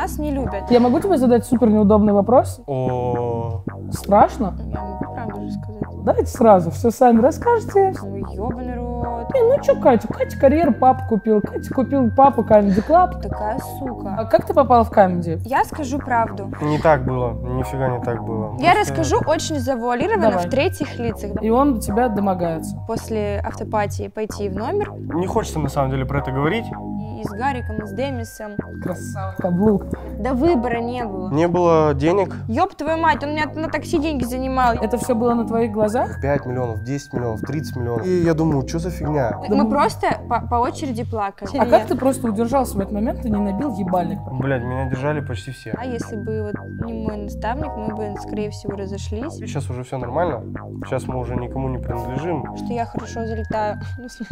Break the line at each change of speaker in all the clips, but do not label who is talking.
нас не любят. Я могу тебе
задать супер неудобный вопрос? О. Страшно?
Я могу правду же сказать.
Давайте сразу, все сами расскажете.
Ну, ёбаный не, ну что
Катю? Катя карьер папа купил. Катя купил папа Камеди Клаб.
Такая сука.
А как ты попала в Камеди?
Я скажу правду.
Не так было. Нифига не так было. Я Просто... расскажу
очень завуалированно Давай. в третьих лицах. И он до тебя домогается. После автопатии пойти в номер.
Не хочется на самом деле про это говорить.
И с Гариком, и с Демисом. Красава. Каблук. Да выбора не было.
Не было денег.
Ёб твою мать, он меня на такси деньги занимал. Это все было на твоих глазах?
5 миллионов, 10 миллионов, 30 миллионов. И я думаю, что за фигня? меня. Мы, мы
просто по, по очереди плакали. А как ты
просто удержался в этот момент и не набил ебальник?
Блядь, меня держали почти все. А
если бы вот не мой наставник, мы бы, скорее всего, разошлись. Сейчас
уже все нормально. Сейчас мы уже никому не принадлежим.
Что я хорошо залетаю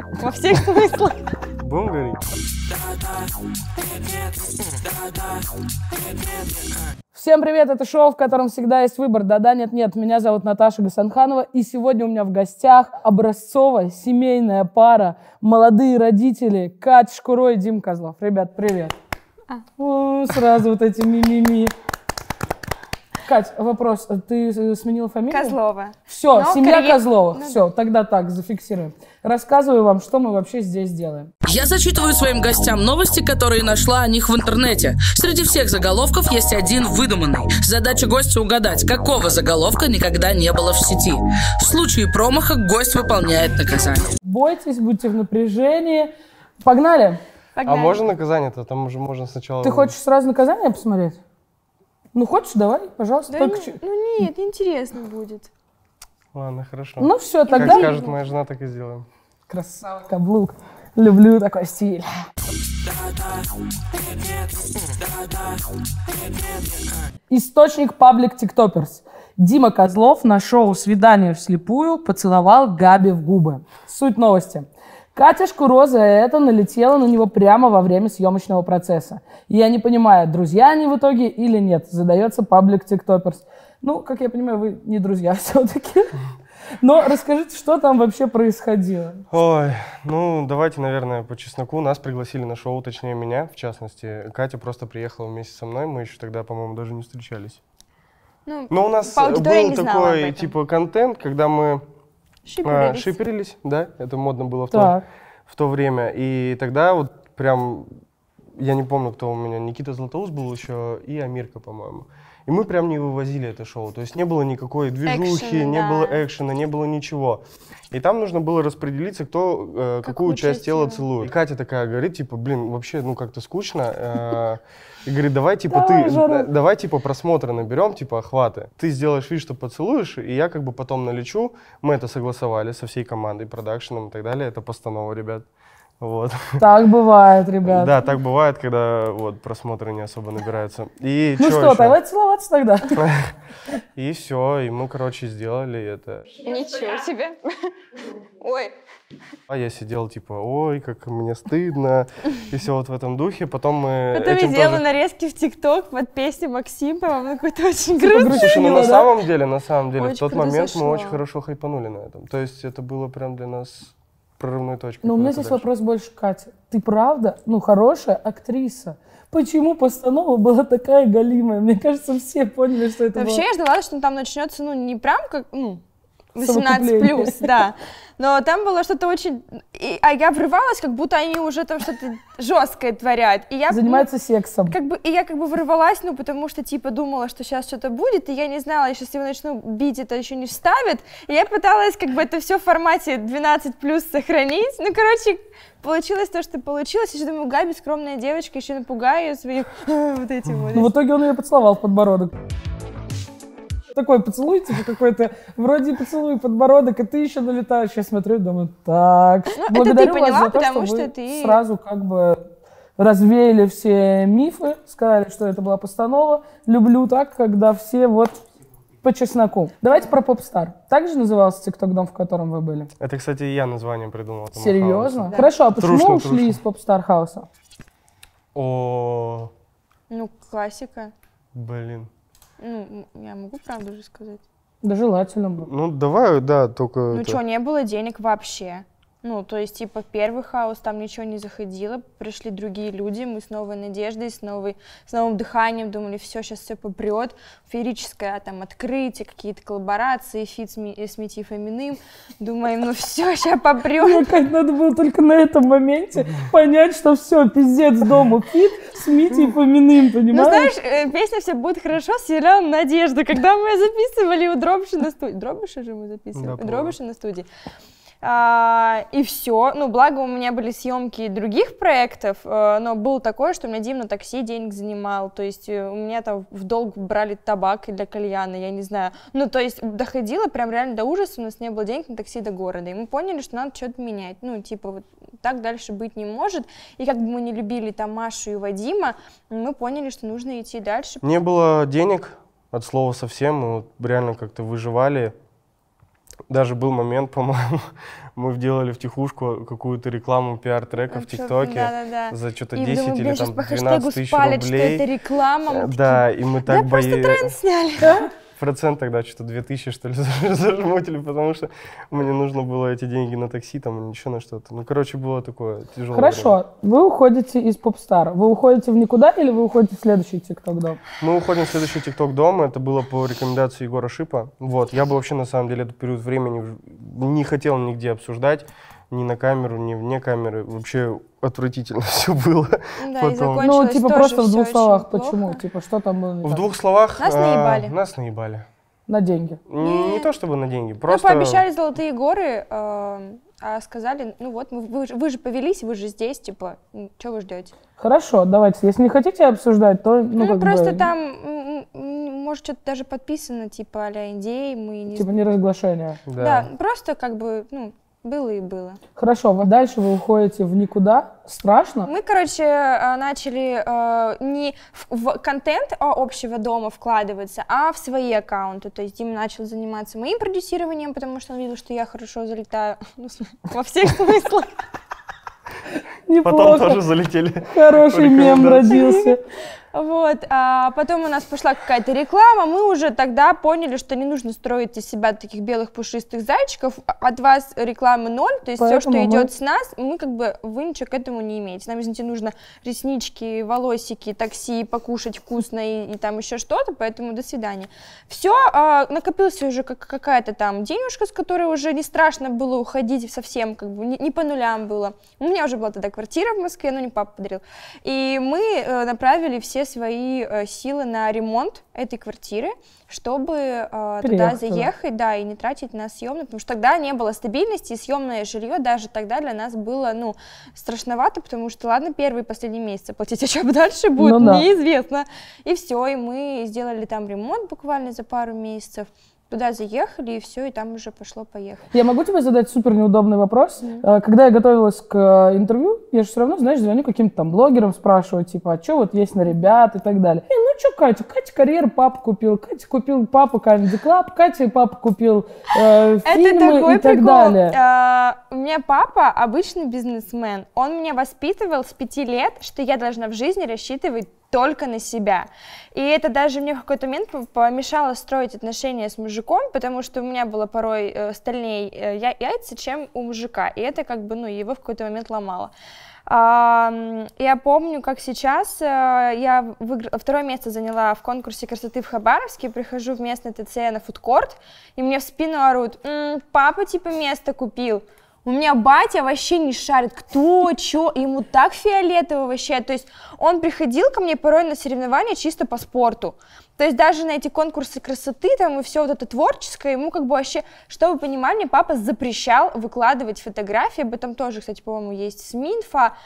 во всех смыслах.
Будем говорить?
Всем привет, это шоу, в котором всегда есть выбор. Да-да, нет-нет, меня зовут Наташа Гасанханова, и сегодня у меня в гостях образцовая семейная пара, молодые родители Катя Шкуро и Дим Козлов. Ребят, привет. А. О, сразу вот эти мимими. Кать, вопрос. Ты э, сменила фамилию?
Козлова. Все, Но ну, семья коррект... Козлова. Ну... Все,
тогда так, зафиксируем. Рассказываю вам, что мы вообще здесь делаем. Я зачитываю своим гостям новости, которые нашла о них в интернете. Среди всех заголовков есть один выдуманный. Задача гостя угадать, какого заголовка никогда не было в сети. В случае промаха гость выполняет наказание. Бойтесь, будьте в напряжении. Погнали! Погнали. А можно
наказание-то? Там уже можно сначала... Ты хочешь
сразу наказание посмотреть? Ну, хочешь, давай,
пожалуйста. Да только... не, ну нет, интересно будет.
Ладно, хорошо. Ну все, тогда... Как скажет моя жена, так и сделаем.
Красава. Каблук. Люблю такой стиль. Источник паблик тиктоперс. Дима Козлов на шоу «Свидание вслепую» поцеловал Габи в губы. Суть новости. Катя Шкуро это налетела на него прямо во время съемочного процесса. И я не понимаю, друзья они в итоге или нет, задается паблик тиктоперс. Ну, как я понимаю, вы не друзья все-таки. Но расскажите, что там вообще происходило?
Ой, ну давайте, наверное, по чесноку. Нас пригласили на шоу, точнее меня, в частности. Катя просто приехала вместе со мной, мы еще тогда, по-моему, даже не встречались. Ну, Но у нас был такой, типа, контент, когда мы Шиперились. А, шиперились, да, это модно было в то, в то время. И тогда вот прям, я не помню, кто у меня, Никита Златоуст был еще и Амирка, по-моему. И мы прям не вывозили это шоу. То есть не было никакой движухи, Экшен, не да. было экшена, не было ничего. И там нужно было распределиться, кто э, какую, какую часть тела целует. И Катя такая говорит, типа, блин, вообще, ну как-то скучно. Э, и говорит, давай, типа, давай, ты, Жора. давай, типа, просмотры наберем, типа, охваты. Ты сделаешь вид, что поцелуешь, и я, как бы, потом налечу. Мы это согласовали со всей командой, продакшеном и так далее. Это постанова, ребят. Вот. Так
бывает, ребят. Да, так
бывает, когда вот просмотры не особо набираются. И ну что, что давайте
целоваться тогда.
И все, и мы, короче, сделали это.
Ничего себе. Ой.
А я сидел типа, ой, как мне стыдно, и все вот в этом духе. Потом мы это этим делала
нарезки в ТикТок под песню Максима, по-моему, какой-то очень типа, грустный. ну на самом
деле, на самом деле, в тот момент мы очень хорошо хайпанули на этом. То есть это было прям для нас прорывной точкой. Но у меня здесь дальше.
вопрос больше, Катя. Ты правда, ну, хорошая актриса. Почему постанова была такая галимая? Мне кажется, все поняли, что это Вообще, было. я
ждала, что там начнется, ну, не прям как, ну, 18 плюс, да. Но там было что-то очень... И, а я врывалась, как будто они уже там что-то жесткое творят. И я, Занимаются ну, сексом. Как бы, и я как бы врывалась, ну, потому что, типа, думала, что сейчас что-то будет, и я не знала, если его начну бить, это еще не вставит. И я пыталась как бы это все в формате 12 плюс сохранить. Ну, короче, получилось то, что получилось. Я еще думаю, Габи скромная девочка, еще напугаю ее своим вот этим вот. Ну,
в итоге он ее поцеловал в подбородок такой поцелуй, типа какой-то, вроде поцелуй подбородок, и ты еще налетаешь. Я смотрю, думаю, так, ну, благодарю это ты поняла, вас за то, потому что, что ты... сразу как бы развеяли все мифы, сказали, что это была постанова. Люблю так, когда все вот по чесноку. Давайте про Попстар. Так же назывался ТикТок дом, в котором вы были?
Это, кстати, я название придумал. Серьезно? Да. Хорошо, а почему трушно, ушли трушно.
из Попстар Хауса?
О.
Ну, классика. Блин. Ну, я могу правду же сказать. Да
желательно
было. Ну, давай, да, только... Ну это... что,
не было денег вообще. Ну, то есть, типа, первый хаос, там ничего не заходило, пришли другие люди, мы с новой надеждой, с, новой, с новым дыханием думали, все, сейчас все попрет, феерическое а, там открытие, какие-то коллаборации, фит с, ми, э, Мити Фоминым, думаем, ну все, сейчас попрет. Ну,
как надо было только на этом моменте понять, что все, пиздец дома, фит с Мити Фоминым, ну, понимаешь? Ну, знаешь,
э, песня «Все будет хорошо» с Еленой Надежда, когда мы записывали у Дробыша на студии, Дробыша же мы записывали, да, Дробыши на студии, а, и все. Ну, благо у меня были съемки других проектов, э, но было такое, что у меня Дим на такси денег занимал, то есть э, у меня там в долг брали табак для кальяна, я не знаю. Ну, то есть доходило прям реально до ужаса, у нас не было денег на такси до города, и мы поняли, что надо что-то менять, ну, типа вот так дальше быть не может. И как бы мы не любили там Машу и Вадима, мы поняли, что нужно идти дальше.
Не было денег, от слова совсем, мы вот реально как-то выживали, даже был момент, по-моему, мы делали в тихушку какую-то рекламу пиар-трека а в ТикТоке да, да, да. за что-то 10 думаю, или там 12 тысяч спалят, рублей. Что это реклама. Э, да, и мы так да, боялись. просто тренд сняли процент тогда что-то 2000, что ли, зажмотили, потому что мне нужно было эти деньги на такси там ничего на что-то. Ну, короче, было такое тяжелое. Хорошо. Время.
Вы уходите из Попстара. Вы уходите в никуда или вы уходите в следующий ТикТок-дом?
Мы уходим в следующий ТикТок-дом. Это было по рекомендации Егора Шипа. Вот. Я бы вообще, на самом деле, этот период времени не хотел нигде обсуждать ни на камеру, ни вне камеры. Вообще отвратительно все было. Да, Потом... и Ну, типа тоже просто в двух словах, почему?
Типа, что там было? В двух словах...
Нас а, наебали. Нас наебали.
На деньги.
Не, не то чтобы на деньги, просто... Ну, пообещали золотые горы, а, а сказали, ну вот, мы, вы, вы же повелись, вы же здесь, типа, что вы ждете?
Хорошо, давайте, если не хотите обсуждать, то... Ну, ну как просто бы...
там, может, что-то даже подписано, типа, а-ля индей, мы не... Типа не
разглашение. Да.
да, просто как бы, ну, было и было.
Хорошо, вот дальше вы уходите в никуда. Страшно? Мы,
короче, э, начали э, не в, в контент а общего дома вкладываться, а в свои аккаунты. То есть Дима начал заниматься моим продюсированием, потому что он видел, что я хорошо залетаю ну, во всех смыслах. Потом тоже
залетели. Хороший мем родился.
Вот, а потом у нас пошла какая-то реклама, мы уже тогда поняли, что не нужно строить из себя таких белых пушистых зайчиков, от вас рекламы ноль, то есть Поэтому все, что мы... идет с нас, мы как бы, вы ничего к этому не имеете. Нам, извините, нужно реснички, волосики, такси, покушать вкусно и, и там еще что-то, поэтому до свидания. Все, а, накопилась уже как, какая-то там денежка, с которой уже не страшно было уходить совсем, как бы не, не по нулям было. У меня уже была тогда квартира в Москве, но не папа подарил. И мы э, направили все свои э, силы на ремонт этой квартиры, чтобы э, Приехала. туда заехать, да, и не тратить на съемную, потому что тогда не было стабильности, и съемное жилье даже тогда для нас было, ну, страшновато, потому что, ладно, первые и последние месяцы платить, а что дальше будет, ну, да. неизвестно. И все, и мы сделали там ремонт буквально за пару месяцев, туда заехали, и все, и там уже пошло поехать.
Я могу тебе задать супер неудобный вопрос? Mm-hmm. Когда я готовилась к э, интервью, я же все равно, знаешь, звоню каким-то там блогерам, спрашиваю, типа, а что вот есть на ребят и так далее. И, «Э, ну что, Катя, Катя карьер папа купил, Катя купил папа Камеди Клаб, Катя папа купил э, фильмы и так прикол. далее.
А, у меня папа обычный бизнесмен. Он меня воспитывал с пяти лет, что я должна в жизни рассчитывать только на себя. И это даже мне в какой-то момент помешало строить отношения с мужиком, потому что у меня было порой э, стальнее э, яйца, чем у мужика. И это как бы, ну, его в какой-то момент ломало. я помню, как сейчас э, я выиграла, второе место заняла в конкурсе красоты в Хабаровске, прихожу в местный ТЦ на фудкорт, и мне в спину орут, «М, папа типа место купил. У меня батя вообще не шарит, кто, чё, ему так фиолетово вообще. То есть он приходил ко мне порой на соревнования чисто по спорту. То есть даже на эти конкурсы красоты там и все вот это творческое, ему как бы вообще, чтобы вы понимали, мне папа запрещал выкладывать фотографии, об этом тоже, кстати, по-моему, есть СМИ инфа,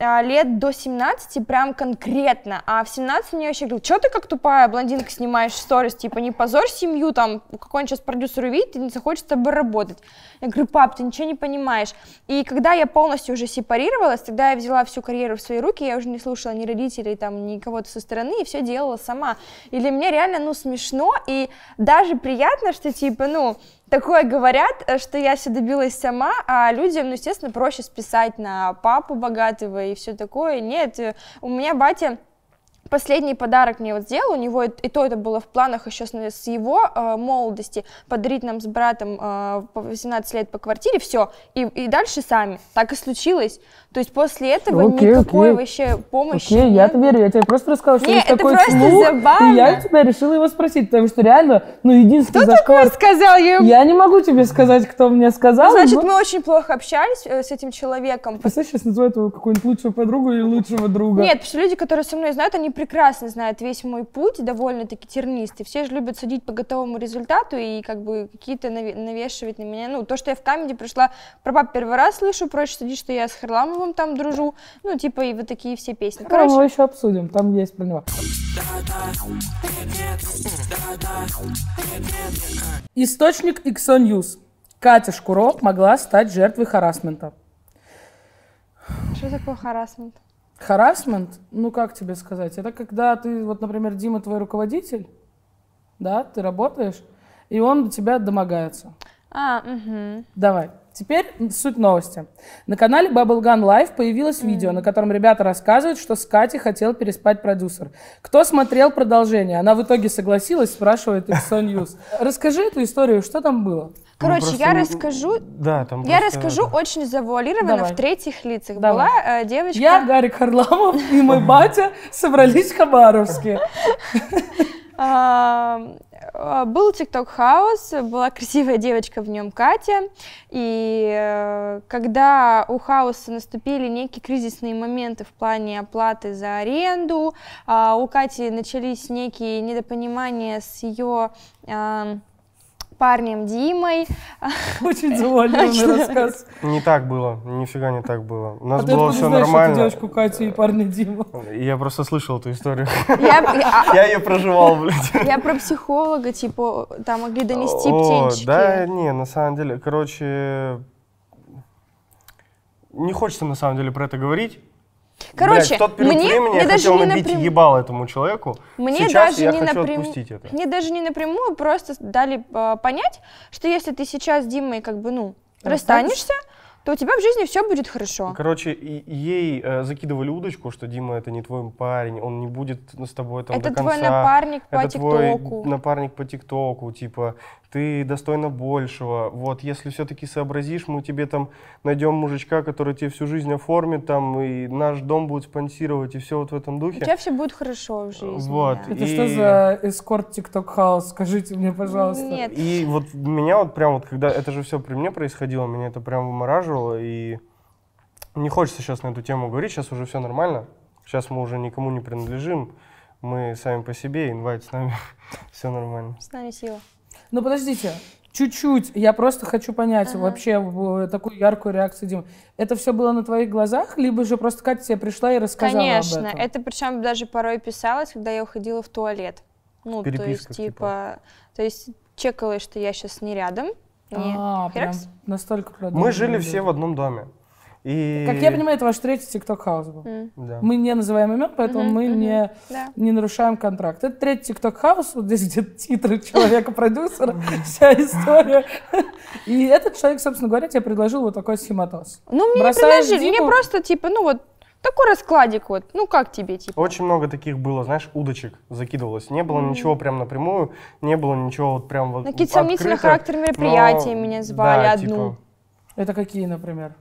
а, лет до 17 прям конкретно, а в 17 мне вообще говорил, что ты как тупая блондинка снимаешь сторис, типа не позорь семью, там, какой-нибудь сейчас продюсер увидит и не захочет с тобой работать. Я говорю, пап, ты ничего не понимаешь. И когда я полностью уже сепарировалась, тогда я взяла всю карьеру в свои руки, я уже не слушала ни родителей, там, ни кого-то со стороны, и все делала сама. И для меня реально, ну, смешно, и даже приятно, что, типа, ну, такое говорят, э, что я все добилась сама, а людям, ну, естественно, проще списать на папу богатого и все такое. Нет, э, у меня батя Последний подарок мне вот сделал, у него и то это было в планах еще с, с его э, молодости, подарить нам с братом э, по 18 лет по квартире, все, и, и дальше сами. Так и случилось. То есть после этого окей, никакой окей. вообще помощи. Окей,
нет. я тебе верю, я тебе просто рассказала, что Нет, есть это просто слух, забавно. и я тебя решила его спросить, потому что реально, ну, единственный кто зашквар... Кто сказал? Я... я не могу тебе сказать, кто мне сказал. Ну, значит, но... мы
очень плохо общались э, с этим человеком. Ты
сейчас называют его какую-нибудь лучшую подругу или лучшего друга? Нет, потому
что люди, которые со мной знают, они прекрасно знает весь мой путь, довольно-таки тернистый. Все же любят судить по готовому результату и как бы какие-то навешивать на меня. Ну, то, что я в камеди пришла, про пап первый раз слышу, проще судить, что я с Харламовым там дружу. Ну, типа, и вот такие все песни. Короче, мы
еще обсудим, там есть про него.
Источник
XO News. Катя Шкурок могла стать жертвой харасмента.
Что такое харасмент?
Харасмент, ну как тебе сказать, это когда ты, вот, например, Дима твой руководитель, да, ты работаешь, и он до тебя домогается.
А, угу.
Давай. Теперь суть новости. На канале Bubble Gun Live появилось mm. видео, на котором ребята рассказывают, что с Катей хотел переспать продюсер. Кто смотрел продолжение? Она в итоге согласилась, спрашивает Иксон News. Расскажи эту историю, что там было?
Ну, Короче, ну, просто... я расскажу.
Да,
там
Я просто... расскажу очень завуалированно Давай. в третьих лицах. Давай. Была э, девочка. Я, Гарик Харламов и мой батя собрались в Хабаровске. А, был TikTok House, была красивая девочка в нем Катя, и э, когда у Хауса наступили некие кризисные моменты в плане оплаты за аренду, а, у Кати начались некие недопонимания с ее парнем Димой. Очень завуалированный рассказ.
Не так было, нифига не так было. У нас а было все знаешь, нормально. Эту девочку Катю и парня Диму. Я просто слышал эту историю.
Я а, ее проживал, блядь. Я про психолога, типа, там могли донести птенчики. Да,
не, на самом деле, короче, не хочется на самом деле про это говорить,
Короче, Блядь, в тот период мне, времени мне я даже хотел не набить напрям...
ебало этому человеку. Мне сейчас даже я не хочу напрям... отпустить это. Мне
даже не напрямую просто дали э, понять, что если ты сейчас с Димой как бы, ну, расстанешься, то у тебя в жизни все будет хорошо.
Короче, ей э, закидывали удочку, что Дима это не твой парень, он не будет с тобой там это до конца. Это твой напарник по ТикТоку. напарник по ТикТоку, типа ты достойна большего. Вот, если все-таки сообразишь, мы тебе там найдем мужичка, который тебе всю жизнь оформит, там, и наш дом будет спонсировать, и все вот в этом духе. У тебя
все будет хорошо в жизни. Вот.
Это и... что за
эскорт ТикТок Хаус? Скажите мне,
пожалуйста. Нет. И вот меня вот прям вот, когда это же все при мне происходило, меня это прям вымораживало, и не хочется сейчас на эту тему говорить, сейчас уже все нормально, сейчас мы уже никому не принадлежим, мы сами по себе, инвайт с нами, все нормально.
С нами сила.
Ну подождите, чуть-чуть, я просто хочу понять ага. вообще э, такую яркую реакцию Дима. Это все было на твоих глазах, либо же просто Катя тебе пришла и рассказала Конечно, об этом?
Конечно. это причем даже порой писалось, когда я уходила в туалет. Ну, Переписка, то есть, типа, типа, то есть чекалось, что я сейчас не рядом. Не
а, прям настолько продуманно. Мы жили все в
одном доме. И... Как я понимаю,
это ваш третий TikTok House был. Mm. Да. Мы не называем имен, поэтому mm-hmm, мы mm-hmm. Не, да. не нарушаем контракт. Это третий TikTok House, вот здесь где титры человека-продюсера, вся история.
И этот человек, собственно говоря, тебе предложил вот такой схематоз. Ну, мне не предложили, мне просто типа, ну вот, такой раскладик вот, ну как тебе, типа? Очень много таких было, знаешь, удочек
закидывалось. Не было mm. ничего прям напрямую, не было ничего вот прям вот Какие-то сомнительные характер мероприятия но... меня звали да, одну.
Типа... Это
какие, например?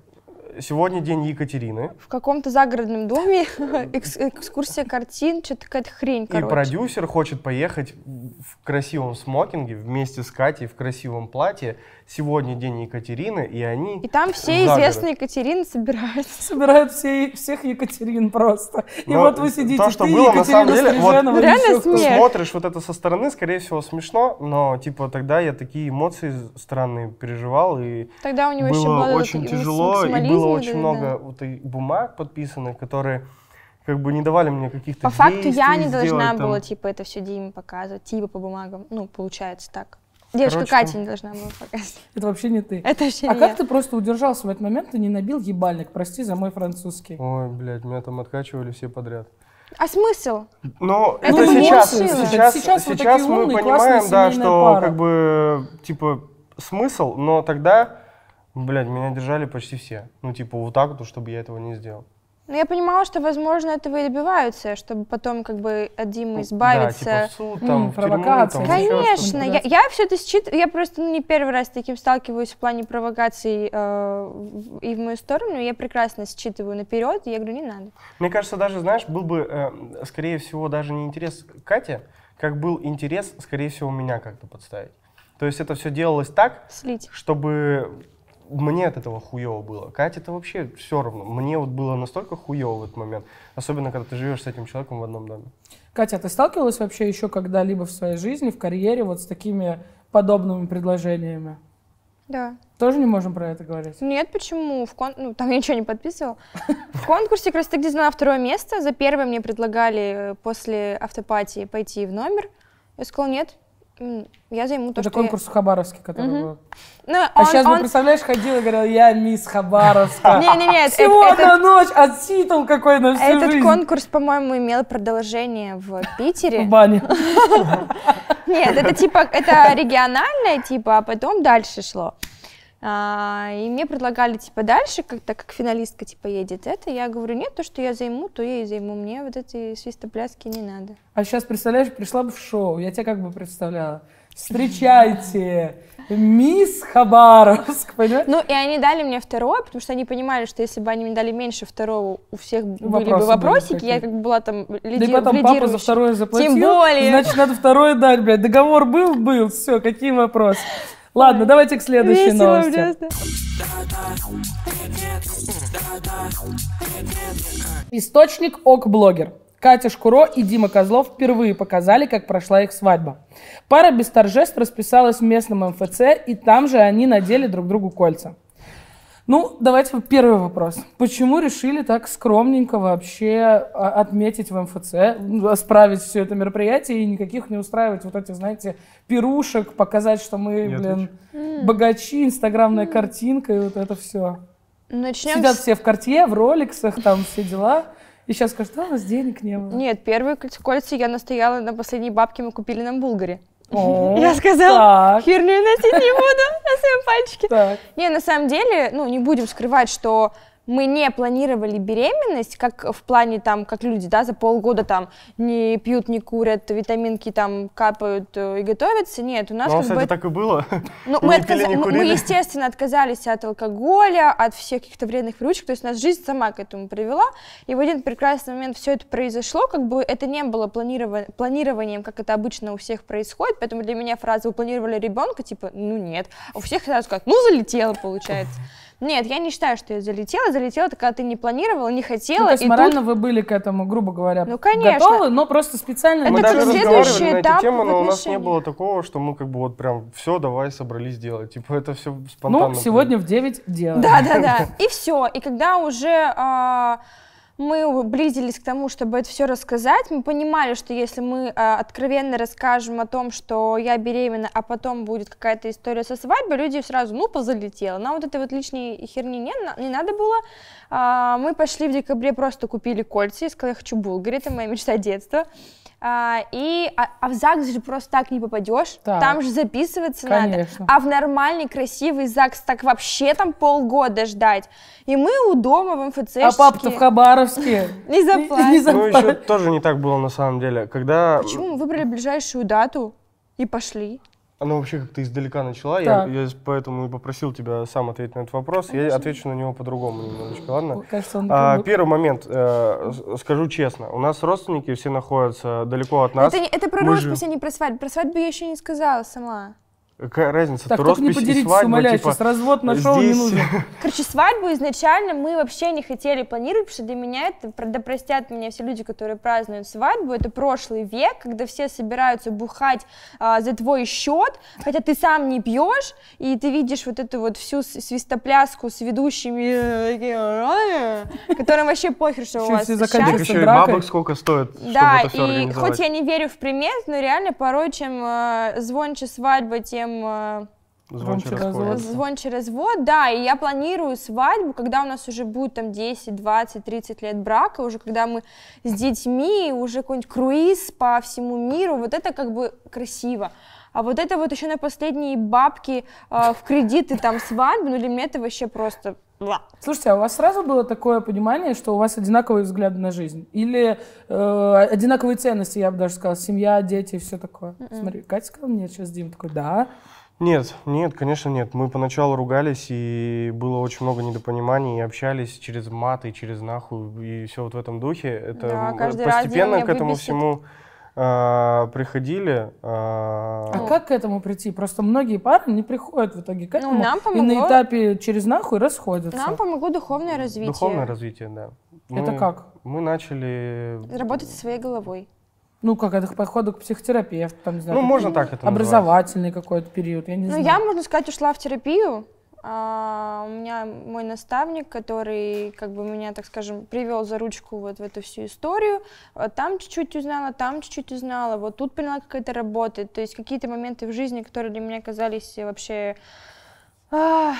сегодня день Екатерины.
В каком-то загородном доме экскурсия картин, что-то какая-то хрень, короче. И
продюсер хочет поехать в красивом смокинге вместе с Катей в красивом платье. Сегодня день Екатерины, и они... И там
все известные Екатерины собираются. Собирают
все, всех Екатерин просто. Но и вот вы сидите, то, что ты, было, Екатерина на самом деле, вот, реально смех.
смотришь вот это со стороны, скорее всего, смешно, но типа тогда я такие эмоции странные переживал, и Тогда у него было еще очень тяжело, и было было очень да. много вот и бумаг подписанных, которые как бы не давали мне каких-то По факту я не сделать, должна там. была, типа,
это все Диме показывать, типа, по бумагам. Ну, получается так. Девушка Короче, Катя не должна была показывать.
Это вообще не ты. Это вообще А не как я. ты просто удержался в этот момент и не набил ебальник? Прости за мой французский. Ой, блядь, меня там откачивали все подряд.
А смысл? Ну это, это сейчас, сейчас, сейчас, сейчас мы умные, понимаем, да, что пара.
как бы типа смысл, но тогда Блядь, меня держали почти все. Ну, типа, вот так вот, чтобы я этого не сделал.
Но ну, я понимала, что, возможно, этого и добиваются, чтобы потом как бы от Димы ну, избавиться. Да, типа в суд, там, mm, в тюрьму, там, Конечно, я, я все это считываю, я просто ну, не первый раз с таким сталкиваюсь в плане провокаций э, и в мою сторону, я прекрасно считываю наперед, и я говорю, не надо.
Мне кажется, даже, знаешь, был бы, э, скорее всего, даже не интерес Кате, как был интерес, скорее всего, меня как-то подставить. То есть это все делалось так, Слить. чтобы мне от этого хуево было. Катя, это вообще все равно. Мне вот было настолько хуево в этот момент. Особенно, когда ты живешь с этим человеком в одном доме.
Катя, а ты сталкивалась вообще еще когда-либо в своей жизни, в карьере вот с такими подобными предложениями? Да. Тоже не можем про это говорить?
Нет, почему? В кон... ну, там я ничего не подписывал. В конкурсе как раз таки заняла второе место. За первое мне предлагали э, после автопатии пойти в номер. Я сказала, нет, я займу то, Это что конкурс я...
Хабаровский, который угу. был.
Ну, а он, сейчас, он... ну,
представляешь, ходила и говорила, я мисс Хабаровска. Не, не, не Всего одна ночь, а титул какой на всю Этот конкурс,
по-моему, имел продолжение в Питере. В бане. Нет, это типа, это региональное, типа, а потом дальше шло. А, и мне предлагали, типа, дальше, как, так как финалистка, типа, едет это. Я говорю, нет, то, что я займу, то я и займу. Мне вот эти свистопляски не надо.
А сейчас, представляешь, пришла бы в шоу, я тебя как бы представляла. Встречайте, мисс Хабаровск,
понимаешь? Ну, и они дали мне второе, потому что они понимали, что если бы они мне дали меньше второго, у всех Вопросы были бы вопросики, были я как бы была там лиди... Да и потом папа за второе заплатил, Тем более. значит,
надо второе дать, блядь, договор был-был, все, какие вопросы? Ладно, давайте к следующей Весело, новости. Просто. Источник ОК-блогер. Катя Шкуро и Дима Козлов впервые показали, как прошла их свадьба. Пара без торжеств расписалась в местном МФЦ, и там же они надели друг другу кольца. Ну, давайте первый вопрос. Почему решили так скромненько вообще а, отметить в МФЦ, справить все это мероприятие и никаких не устраивать вот этих, знаете, пирушек, показать, что мы, Нет, блин, отвечу. богачи, инстаграмная картинка и вот это все.
Начнем Сидят с... все
в карте, в роликсах,
там все дела. И сейчас скажут, а у нас денег не было. Нет, первые кольца я настояла на последней бабке, мы купили нам в Булгаре. О, я сказала, так. херню носить не буду на своем пальчике. Так. Не, на самом деле, ну, не будем скрывать, что мы не планировали беременность, как в плане там, как люди, да, за полгода там не пьют, не курят, витаминки там капают э, и готовятся. Нет, у нас ну, а, как бы... так и было. Ну, мы, отказ... Ну, мы, мы, естественно, отказались от алкоголя, от всех каких-то вредных привычек, то есть нас жизнь сама к этому привела, и в один прекрасный момент все это произошло, как бы это не было планиров... планированием, как это обычно у всех происходит, поэтому для меня фраза «вы планировали ребенка», типа, ну нет, а у всех сразу как «ну залетело», получается. Нет, я не считаю, что я залетела. Залетела, когда ты не планировала, не хотела. Ну, то есть и морально тут...
вы были к этому, грубо говоря, ну, конечно. готовы, но просто специально... Это мы даже
разговаривали на эту тему, но у нас не было такого, что мы как бы вот прям все, давай, собрались делать. Типа
это все ну, спонтанно. Ну, сегодня в 9 делаем. Да, да, да.
И все. И когда уже... А, мы близились к тому, чтобы это все рассказать. Мы понимали, что если мы э, откровенно расскажем о том, что я беременна, а потом будет какая-то история со свадьбой, люди сразу, ну, позалетело. Нам вот этой вот лишней херни не, не надо было. Э, мы пошли в декабре, просто купили кольца и сказали, я хочу Булгари, это моя мечта детства. А, и, а, а в ЗАГС же просто так не попадешь, так. там же записываться Конечно. надо. А в нормальный, красивый ЗАГС так вообще там полгода ждать. И мы у дома в МФЦ. А папа-то в Хабаровске. Не заплатил. Ну, еще
тоже не так было на самом деле. Когда... Почему?
Выбрали ближайшую дату и пошли
она вообще как-то издалека начала. Я, я поэтому и попросил тебя сам ответить на этот вопрос. Конечно. Я отвечу на него по-другому немножечко, ладно? Кажется, он а, первый момент. Э, скажу честно, у нас родственники все находятся далеко от нас. Это, это про Мы родственников, же... а
не про свадьбу. Про свадьбу я еще не сказала сама.
Какая разница? Так, как не поделитесь, свадьба, умоляю, типа, сейчас развод нашел, здесь... не нужно.
Короче, свадьбу изначально мы вообще не хотели планировать, потому что для меня это, да простят меня все люди, которые празднуют свадьбу, это прошлый век, когда все собираются бухать а, за твой счет, хотя ты сам не пьешь, и ты видишь вот эту вот всю свистопляску с ведущими, э, которым вообще похер, что у вас Так еще и бабок сколько
стоит, Да, и хоть я
не верю в пример, но реально порой, чем а, звонче свадьба, тем делаем э, Звон через развод. Звон через развод, да, и я планирую свадьбу, когда у нас уже будет там 10, 20, 30 лет брака, уже когда мы с детьми, уже какой-нибудь круиз по всему миру, вот это как бы красиво. А вот это вот еще на последние бабки э, в кредиты там свадьбу, ну для меня это вообще просто да.
Слушайте, а у вас сразу было такое понимание, что у вас одинаковые взгляды на жизнь? Или э, одинаковые ценности, я бы даже сказала, семья, дети, все такое? Mm-mm. М-м. Смотри, Катя сказала мне сейчас, Дим такой, да.
Нет, нет, конечно нет. Мы поначалу ругались, и было очень много недопониманий, и общались через маты, через нахуй, и все вот в этом духе. Это да, постепенно раз Дим к этому выписит. всему а, приходили. А, а
как к этому прийти? Просто многие пары не приходят в итоге к ну, этому. нам помогло... И на этапе через нахуй расходятся. Нам
помогло духовное развитие. Духовное
развитие, да.
Мы, Это как? Мы начали...
Работать со своей головой.
Ну, как это, походу к психотерапевту, там, не знаю. Ну, можно так это Образовательный какой-то период, я не ну, знаю. Ну, я,
можно сказать, ушла в терапию, а, у меня мой наставник, который как бы меня, так скажем, привел за ручку вот в эту всю историю, там чуть-чуть узнала, там чуть-чуть узнала, вот тут поняла, как это работает, то есть какие-то моменты в жизни, которые для меня казались вообще... А,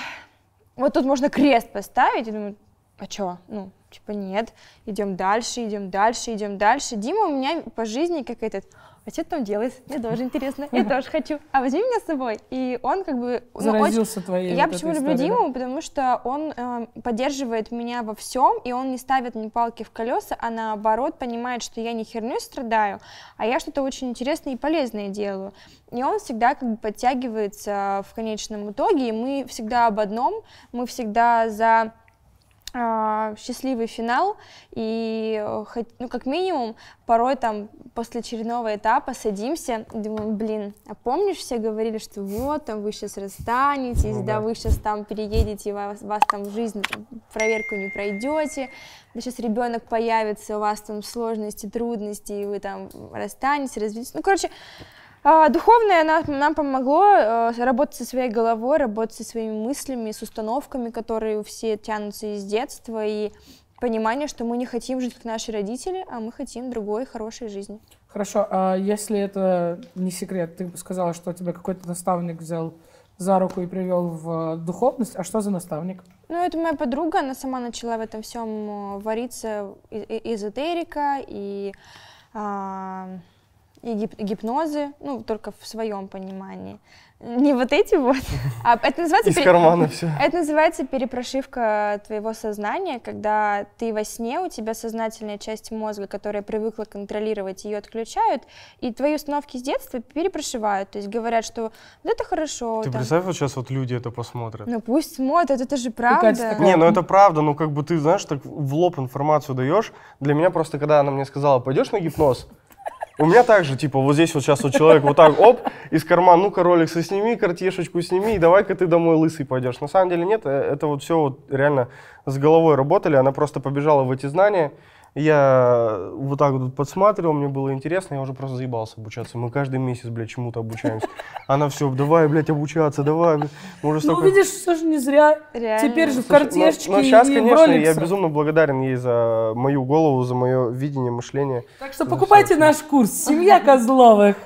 вот тут можно крест поставить, я думаю, а чё, ну, типа нет, идем дальше, идем дальше, идем дальше. Дима у меня по жизни как этот а что там делаешь? Мне тоже интересно, я тоже хочу. А возьми меня с собой. И он как бы... Ну, Заразился очень... твоей Я почему люблю Диму, да? потому что он э, поддерживает меня во всем, и он не ставит мне палки в колеса, а наоборот понимает, что я не херню страдаю, а я что-то очень интересное и полезное делаю. И он всегда как бы подтягивается э, в конечном итоге, и мы всегда об одном, мы всегда за а, счастливый финал, и э, ну, как минимум порой там после очередного этапа садимся и думаем, блин, а помнишь, все говорили, что вот, там вы сейчас расстанетесь, ну, да. да, вы сейчас там переедете, вас, вас там жизнь, проверку не пройдете, да сейчас ребенок появится, у вас там сложности, трудности, и вы там расстанетесь, разведетесь, ну, короче, а, духовное нам, нам помогло э, работать со своей головой, работать со своими мыслями, с установками, которые все тянутся из детства, и понимание, что мы не хотим жить как наши родители, а мы хотим другой хорошей жизни.
Хорошо, а если это не секрет, ты сказала, что тебя какой-то наставник взял за руку и привел в духовность, а что за наставник?
Ну, это моя подруга, она сама начала в этом всем э, вариться эзотерика и... А и гип гипнозы, ну, только в своем понимании. Не вот эти вот, а это называется... Из кармана все. Это называется перепрошивка твоего сознания, когда ты во сне, у тебя сознательная часть мозга, которая привыкла контролировать, ее отключают, и твои установки с детства перепрошивают, то есть говорят, что вот это хорошо. Ты там... представь,
вот сейчас вот люди это посмотрят. Ну
пусть смотрят, это же правда. Такая... Не, ну это
правда, ну как бы ты, знаешь, так в лоб информацию даешь. Для меня просто, когда она мне сказала, пойдешь на гипноз, у меня также, типа, вот здесь вот сейчас вот человек вот так, оп, из кармана, ну-ка, роликсы сними, картешечку сними, и давай-ка ты домой лысый пойдешь. На самом деле нет, э, это вот все вот реально с головой работали, она просто побежала в эти знания, я вот так вот подсматривал, мне было интересно, я уже просто заебался обучаться. Мы каждый месяц, блядь, чему-то обучаемся. Она все, давай, блядь, обучаться, давай. Блядь. Уже ну, столько... Ну,
видишь, все же не зря. Реально. Теперь же в ну, картешке Но, ну, но сейчас, и конечно, в я
безумно благодарен ей за мою голову, за мое видение, мышление.
Так что покупайте наш курс «Семья Козловых».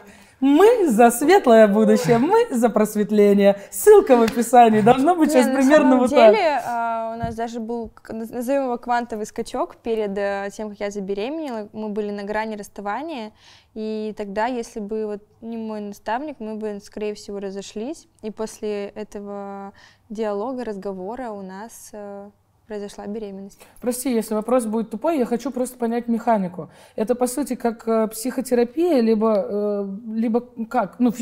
Мы за светлое будущее, мы за просветление. Ссылка в описании. Должно быть сейчас примерно вот так. На
у нас даже был, назовем его квантовый скачок перед э, тем, как я забеременела. Мы были на грани расставания. И тогда, если бы вот не мой наставник, мы бы, скорее всего, разошлись. И после этого диалога, разговора у нас э, произошла беременность.
Прости, если вопрос будет тупой, я хочу просто понять механику. Это, по сути, как э, психотерапия, либо, э, либо как? Ну,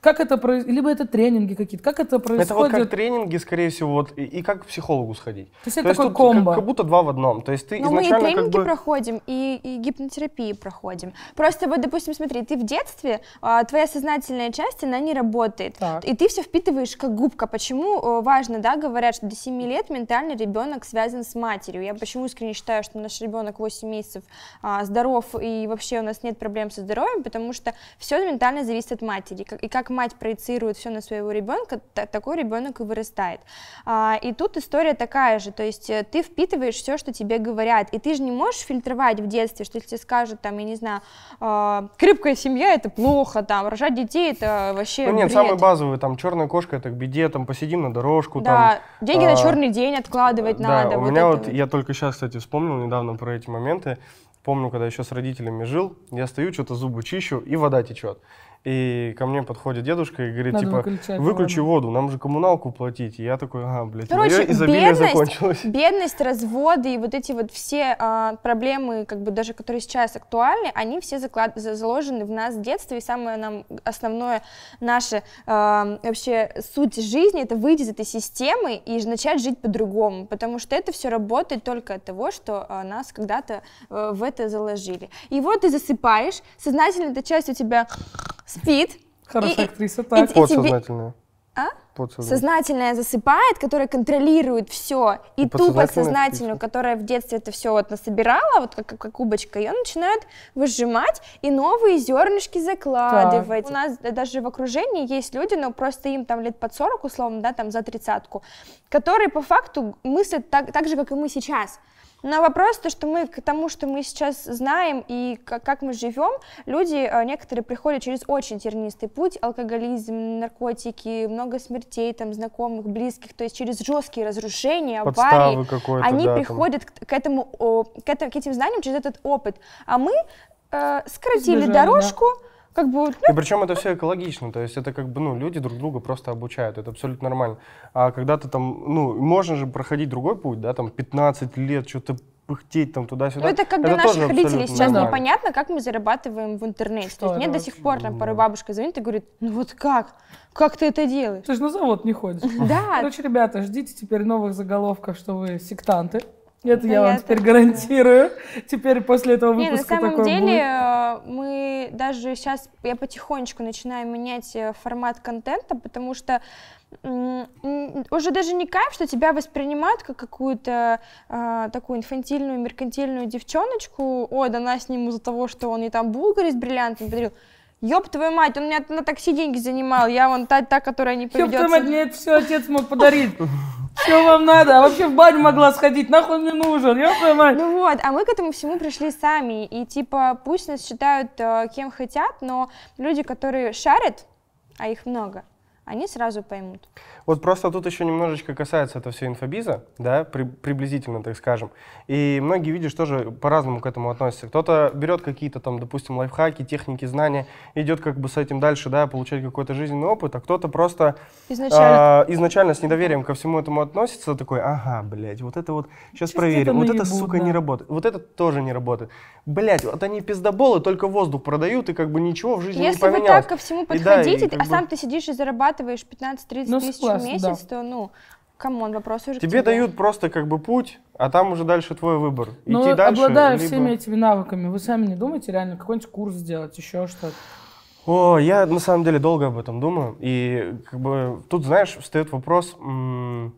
как это произошло? Либо это тренинги какие-то. Как это происходит? Это вот как
тренинги, скорее всего, вот, и, и как к психологу сходить. То есть это То такой есть, комбо. Как, как будто два в одном. То есть ты Но ну, мы и тренинги как бы...
проходим, и, и гипнотерапии проходим. Просто вот, допустим, смотри, ты в детстве, а, твоя сознательная часть, она не работает. Так. И ты все впитываешь как губка. Почему э, важно, да, говорят, что до 7 лет ментальный ребенок связан связан с матерью. Я почему искренне считаю, что наш ребенок 8 месяцев а, здоров и вообще у нас нет проблем со здоровьем, потому что все ментально зависит от матери. И как мать проецирует все на своего ребенка, такой ребенок и вырастает. А, и тут история такая же, то есть э, ты впитываешь все, что тебе говорят, и ты же не можешь фильтровать в детстве, что если тебе скажут, там, я не знаю, а, крепкая семья это плохо, там, рожать детей это э, вообще Ну нет, бред. самое
базовое, там, черная кошка это к беде, там, посидим на дорожку, да, там, деньги а, на черный
день откладывать да, надо, у меня вот,
я только сейчас, кстати, вспомнил недавно про эти моменты. Помню, когда еще с родителями жил, я стою, что-то зубы чищу, и вода течет. И ко мне подходит дедушка и говорит, Надо типа, выключи, воду. нам же коммуналку платить. И я такой, ага, блядь, Короче, мое изобилие бедность, закончилось.
бедность, разводы и вот эти вот все а, проблемы, как бы даже которые сейчас актуальны, они все заклад, заложены в нас с детства. И самое нам основное наше а, вообще суть жизни — это выйти из этой системы и начать жить по-другому. Потому что это все работает только от того, что а, нас когда-то а, в это заложили. И вот ты засыпаешь, сознательно эта часть у тебя спит. Хорошая и, актриса, так. И, Подсознательная. А? Сознательная засыпает, которая контролирует все. И, и ту подсознательную, которая в детстве это все вот насобирала, вот как, как кубочка, ее начинают выжимать и новые зернышки закладывать. Так. У нас даже в окружении есть люди, но просто им там лет под 40, условно, да, там за тридцатку, которые по факту мыслят так, так же, как и мы сейчас. На вопрос то, что мы к тому, что мы сейчас знаем и как мы живем, люди э, некоторые приходят через очень тернистый путь, алкоголизм, наркотики, много смертей, там, знакомых, близких, то есть через жесткие разрушения, аварии. Они да, приходят там. к этому, к этим знаниям через этот опыт. А мы э, сократили Сбежали, дорожку, да как бы... И ну,
причем это все экологично, то есть это как бы, ну, люди друг друга просто обучают, это абсолютно нормально. А когда ты там, ну, можно же проходить другой путь, да, там 15 лет что-то пыхтеть там туда-сюда. Ну, это как для наших зрителей сейчас нормально. непонятно,
как мы зарабатываем в интернете. Что То есть мне до сих пор там порой бабушка звонит и говорит, ну вот как? Как ты это делаешь? Ты же на завод не ходишь. Да.
Короче, ребята, ждите теперь новых заголовков, что вы сектанты. Это да я вам теперь гарантирую. Теперь после этого выпуска Нет, на самом такое деле будет. Э,
мы даже сейчас, я потихонечку начинаю менять э, формат контента, потому что уже даже не кайф, что тебя воспринимают как какую-то э, такую инфантильную, меркантильную девчоночку. Ой, да она с ним за того, что он и там булгар с бриллиантом подарил. Ёб твою мать, он меня на такси деньги занимал, я вон та, та которая не придется. Ёб твою мать, мне
это все отец мог подарить.
Что вам надо? А вообще в баню могла сходить, нахуй мне нужен, я твою Ну вот, а мы к этому всему пришли сами, и типа пусть нас считают э, кем хотят, но люди, которые шарят, а их много, они сразу поймут.
Вот просто тут еще немножечко касается это все инфобиза, да, при, приблизительно, так скажем. И многие, видишь, тоже по-разному к этому относятся. Кто-то берет какие-то там, допустим, лайфхаки, техники, знания, идет как бы с этим дальше, да, получать какой-то жизненный опыт, а кто-то просто изначально. Э, изначально с недоверием ко всему этому относится, такой, ага, блядь, вот это вот, сейчас Чувствую, проверим, вот это, сука, да. не работает, вот это тоже не работает. Блядь, вот они пиздоболы, только воздух продают, и как бы ничего в жизни Если не поменялось. Если вы так ко всему подходите, и, да, и, а бы... сам
ты сидишь и зарабатываешь 15-30 ну, тысяч раз, месяц, да. то, ну, камон, вопрос уже Тебе дают
просто как бы путь, а там уже дальше твой выбор. Но ну, Идти дальше, обладая либо... всеми
этими навыками, вы сами не думаете реально какой-нибудь курс сделать, еще что-то?
О, я на самом деле долго об этом думаю. И как бы тут, знаешь, встает вопрос, м-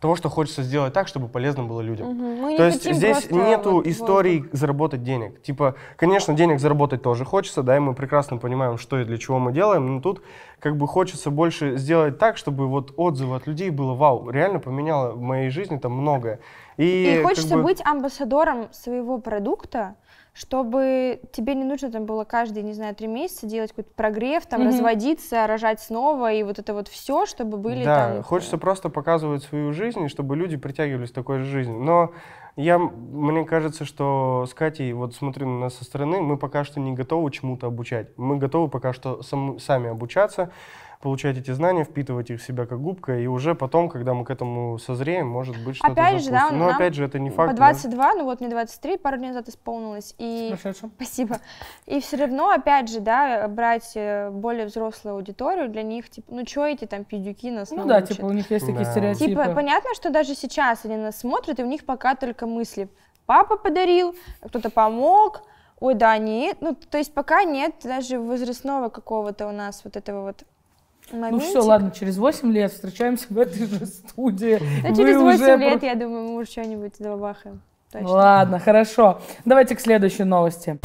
того, что хочется сделать так, чтобы полезно было людям. Угу. То не есть здесь нету вот, истории вот. заработать денег. Типа, конечно, денег заработать тоже хочется, да, и мы прекрасно понимаем, что и для чего мы делаем, но тут как бы хочется больше сделать так, чтобы вот отзывы от людей было вау, реально поменяло в моей жизни там многое. И, и хочется бы... быть
амбассадором своего продукта, чтобы тебе не нужно там было каждые, не знаю, три месяца делать какой-то прогрев, там, mm-hmm. разводиться, рожать снова, и вот это вот все, чтобы были да, там...
Да, хочется э, просто показывать свою жизнь, чтобы люди притягивались к такой же жизни. Но я, мне кажется, что с Катей, вот смотрю на нас со стороны, мы пока что не готовы чему-то обучать. Мы готовы пока что сам, сами обучаться, получать эти знания, впитывать их в себя как губка, и уже потом, когда мы к этому созреем, может быть что-то Опять же, да, Но нам опять же, это не факт. По 22,
но... ну вот мне 23, пару дней назад исполнилось. И... Спасибо. И все равно, опять же, да, брать э, более взрослую аудиторию, для них, типа, ну что эти там пиздюки нас Ну научат? да, типа у них есть да. такие стереотипы. Типа, понятно, что даже сейчас они нас смотрят, и у них пока только мысли. Папа подарил, кто-то помог, ой, да, нет. Ну, то есть пока нет даже возрастного какого-то у нас вот этого вот ну моментик. Ну все, ладно,
через 8 лет встречаемся в этой же студии. Да, через 8 уже... лет,
я думаю, мы уже что-нибудь забабахаем.
Точно. Ладно, хорошо. Давайте к следующей новости.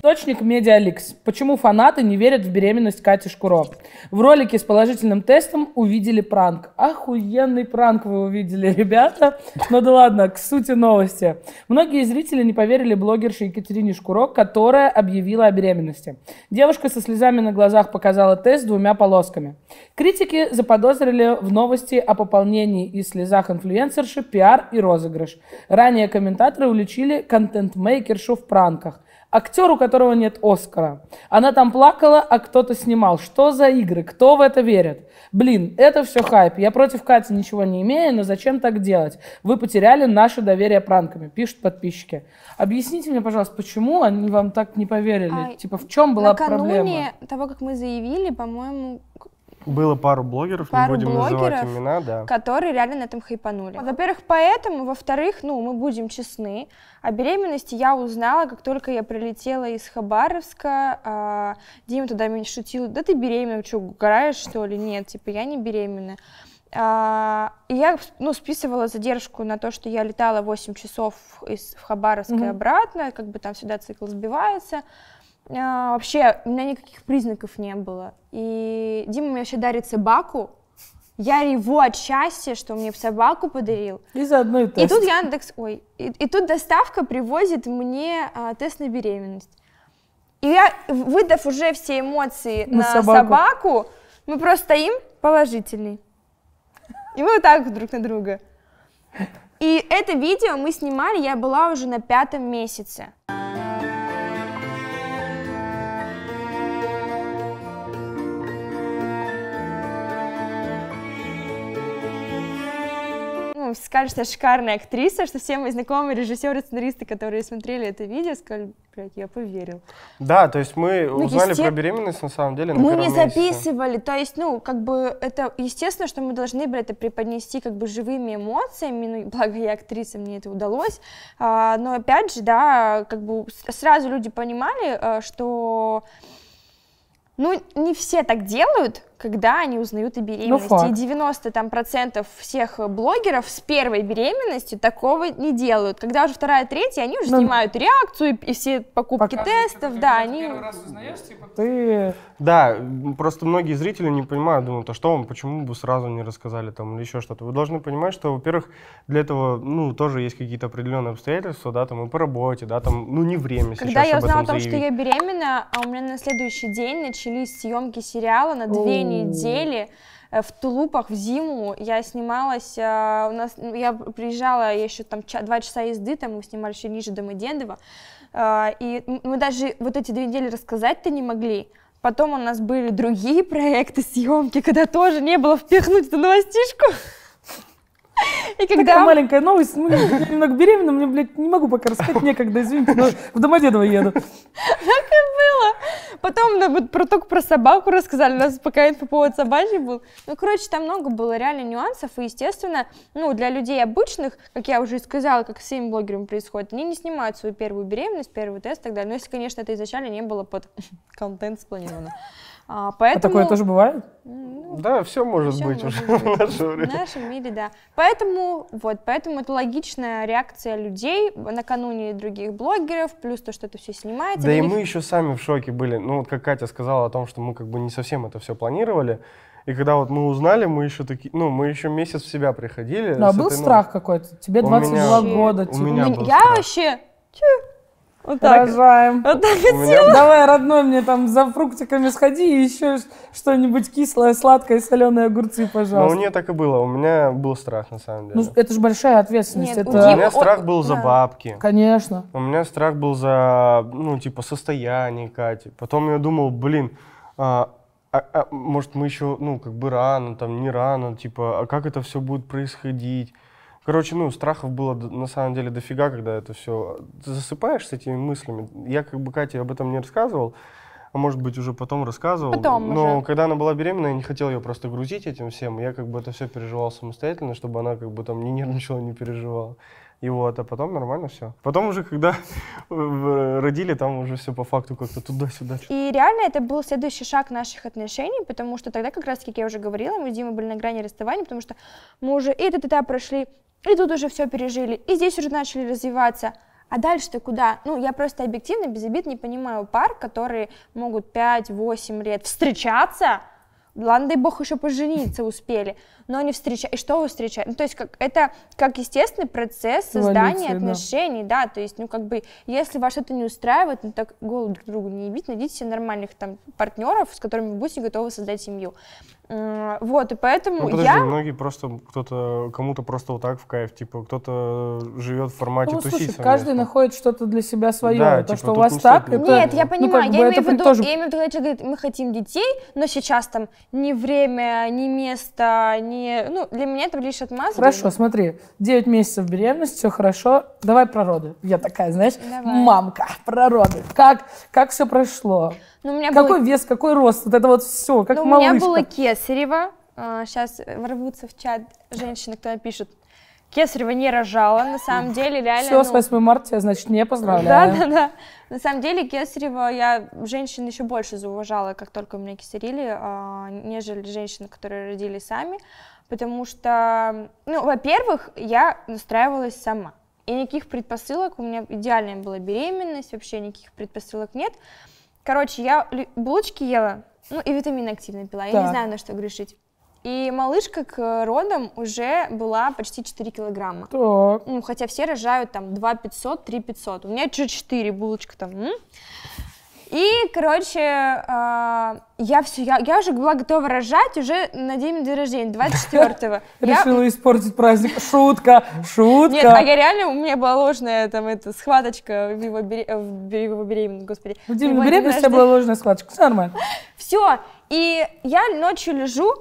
Точник Медиаликс. Почему фанаты не верят в беременность Кати Шкуро? В ролике с положительным тестом увидели пранк. Охуенный пранк вы увидели, ребята. Ну да ладно, к сути новости. Многие зрители не поверили блогерше Екатерине Шкуро, которая объявила о беременности. Девушка со слезами на глазах показала тест двумя полосками. Критики заподозрили в новости о пополнении и слезах инфлюенсерши пиар и розыгрыш. Ранее комментаторы уличили контент-мейкера Андрея в пранках. Актер, у которого нет Оскара. Она там плакала, а кто-то снимал. Что за игры? Кто в это верит? Блин, это все хайп. Я против Кати ничего не имею, но зачем так делать? Вы потеряли наше доверие пранками, пишут подписчики. Объясните мне, пожалуйста, почему они вам так не поверили? А, типа, в чем была проблема? Накануне
того, как мы заявили, по-моему,
было пару блогеров, пару не будем блогеров, называть имена, да.
которые реально на этом хайпанули. Во-первых, поэтому, во-вторых, ну, мы будем честны, о беременности я узнала, как только я прилетела из Хабаровска, а, Дима тогда меня шутил, да ты беременна, что, угораешь, что ли? Нет, типа, я не беременна. А, я ну, списывала задержку на то, что я летала 8 часов из в Хабаровск mm-hmm. и обратно, как бы там всегда цикл сбивается. А, вообще у меня никаких признаков не было. И Дима мне вообще дарит собаку. Я реву от счастья, что мне собаку подарил. И заодно и тест. И тут Яндекс, ой, и, и тут доставка привозит мне а, тест на беременность. И я, выдав уже все эмоции на, на собаку. собаку, мы просто стоим положительный. И мы вот так друг на друга. И это видео мы снимали, я была уже на пятом месяце. поэтому сказали, что я шикарная актриса, что все мои знакомые режиссеры, сценаристы, которые смотрели это видео, сказали, блядь, я поверил.
Да, то есть мы ну, узнали есте... про беременность на самом деле на Мы не записывали,
месяце. то есть, ну, как бы это естественно, что мы должны были это преподнести как бы живыми эмоциями, ну, благо я актриса, мне это удалось, а, но опять же, да, как бы сразу люди понимали, э, что, ну, не все так делают, когда они узнают о беременности. Ну, 90 там, процентов всех блогеров с первой беременности такого не делают. Когда уже вторая, третья, они уже ну, снимают реакцию и все покупки пока. тестов, ты, да, они... Раз узнаешь, типа...
Ты... Да, просто многие зрители не понимают, думают, а что вам, почему бы сразу не рассказали там или еще что-то. Вы должны понимать, что, во-первых, для этого, ну, тоже есть какие-то определенные обстоятельства, да, там и по работе, да, там, ну, не время Когда сейчас я узнала о том, заявить. что я
беременна, а у меня на следующий день начались съемки сериала на две недели э, в тулупах в зиму я снималась, э, у нас, ну, я приезжала еще там два часа езды, там мы снимали еще ниже Домодедово, э, и мы даже вот эти две недели рассказать-то не могли, Потом у нас были другие проекты съемки, когда тоже не было впихнуть эту новостишку.
И когда... Такая маленькая новость, ну, я немного беременна, мне, блядь, не могу пока рассказать, некогда, извините, но в Домодедово еду. Так и
было. Потом да, вот, про, только про собаку рассказали, у нас пока инфо повод собачий был. Ну, короче, там много было реально нюансов, и, естественно, ну, для людей обычных, как я уже и сказала, как всем блогерам происходит, они не снимают свою первую беременность, первый тест и так далее. Но если, конечно, это изначально не было под контент спланировано. А, поэтому... а такое тоже бывает? Ну,
да, все может все быть может уже быть. в
нашем мире, да. Поэтому, вот, поэтому это логичная реакция людей накануне других блогеров, плюс то, что это все снимается. Да и них... мы еще
сами в шоке были. Ну, вот как Катя сказала о том, что мы как бы не совсем это все планировали. И когда вот мы узнали, мы еще такие, ну, мы еще месяц в себя приходили. Да, был этой, ну, страх
ну... какой-то. Тебе 22 у меня, года. У тебя... меня был я страх. вообще... Вот так. Рожаем. Вот так и меня... Давай, родной, мне там за фруктиками сходи и еще что-нибудь кислое, сладкое, соленые огурцы, пожалуйста. Ну, у нее
так и было. У меня был страх, на самом ну, деле.
Ну, это же большая ответственность. Нет, это... У меня страх был за бабки. Конечно.
У меня страх был за, ну, типа, состояние Кати. Потом я думал, блин, а, а, а, может, мы еще, ну, как бы рано, там, не рано, типа, а как это все будет происходить? Короче, ну, страхов было на самом деле дофига, когда это все... Э, ты засыпаешь с этими мыслями. Я как бы Кате об этом не рассказывал, а может быть уже потом рассказывал. Потом но уже. когда она была беременна, я не хотел ее просто грузить этим всем. Я как бы это все переживал самостоятельно, чтобы она как бы там не нервничала, не переживала. И вот, а потом нормально все. Потом уже, когда э, родили, там уже все по факту как-то туда-сюда.
И реально это был следующий шаг наших отношений, потому что тогда как раз, как я уже говорила, мы с Димой были на грани расставания, потому что мы уже и этот этап прошли, и тут уже все пережили, и здесь уже начали развиваться. А дальше-то куда? Ну, я просто объективно, без обид не понимаю пар, которые могут 5-8 лет встречаться, ладно, дай бог, еще пожениться успели но они встречают, и что вы встречаете? Ну, то есть как, это как естественный процесс создания отношений, да. да, то есть, ну, как бы, если вас это не устраивает, ну, так голову друг другу не ебить, найдите себе нормальных там партнеров, с которыми будете готовы создать семью. Вот, и поэтому ну, подожди, я...
многие просто, кто-то, кому-то просто вот так в кайф, типа, кто-то живет в формате ну, тусить. Слушай, каждый
находит что-то для себя свое,
да, то, типа, что
у вас так... Это... Нет, я ну, понимаю, ну, я, бы, имею это ввиду, тоже... я
имею в виду, когда человек говорит, мы хотим детей, но сейчас там ни время, ни место, ни не... Ну, для меня это лишь отмазывание. Хорошо,
смотри, 9 месяцев беременности, все хорошо, давай про роды. Я такая, знаешь, давай. мамка, про роды. Как, как все прошло?
Ну, у меня какой было... вес,
какой рост, вот это вот все, как ну, малышка. у меня было
кесарево, сейчас а, ворвутся в чат женщины, кто пишет, Кесарева не рожала, на самом деле, реально... Все, ну... с 8
марта я значит, не поздравляю. Да, да,
да. На самом деле, Кесарева, я женщин еще больше зауважала, как только у меня кесарили, а, нежели женщины, которые родили сами, потому что, ну, во-первых, я настраивалась сама. И никаких предпосылок, у меня идеальная была беременность, вообще никаких предпосылок нет. Короче, я булочки ела, ну, и витамин активно пила, так. я не знаю, на что грешить. И малышка к родам уже была почти 4 килограмма. Так. Ну, хотя все рожают там 2 500, 3 500. У меня чуть 4 булочка там. И, короче, э, я все, я, я уже была готова рожать уже на день, день рождения, 24-го. Решила
испортить праздник. Шутка, шутка. Нет, а я
реально, у меня была ложная там эта схваточка в его, бере... в его беременность, господи. В день беременности у тебя была ложная
схваточка, все нормально.
Все, и я ночью лежу,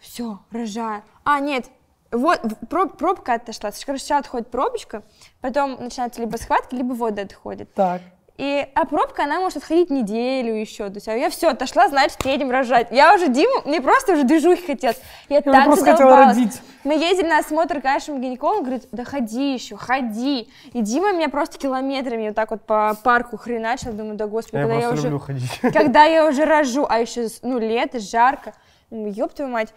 все, рожаю. А, нет, вот проб, пробка отошла. Короче, сначала отходит пробочка, потом начинается либо схватки, либо вода отходит. Так. И, а пробка, она может отходить неделю еще. То есть, а я все, отошла, значит, едем рожать. Я уже Диму, мне просто уже движухи хотелось. Я, я так просто хотела родить. Мы ездили на осмотр к нашему гинекологу, говорит, да ходи еще, ходи. И Дима меня просто километрами вот так вот по парку хреначил. Думаю, да господи, я когда я уже... Ходить. Когда я уже рожу, а еще, ну, лето, жарко ёб твою мать.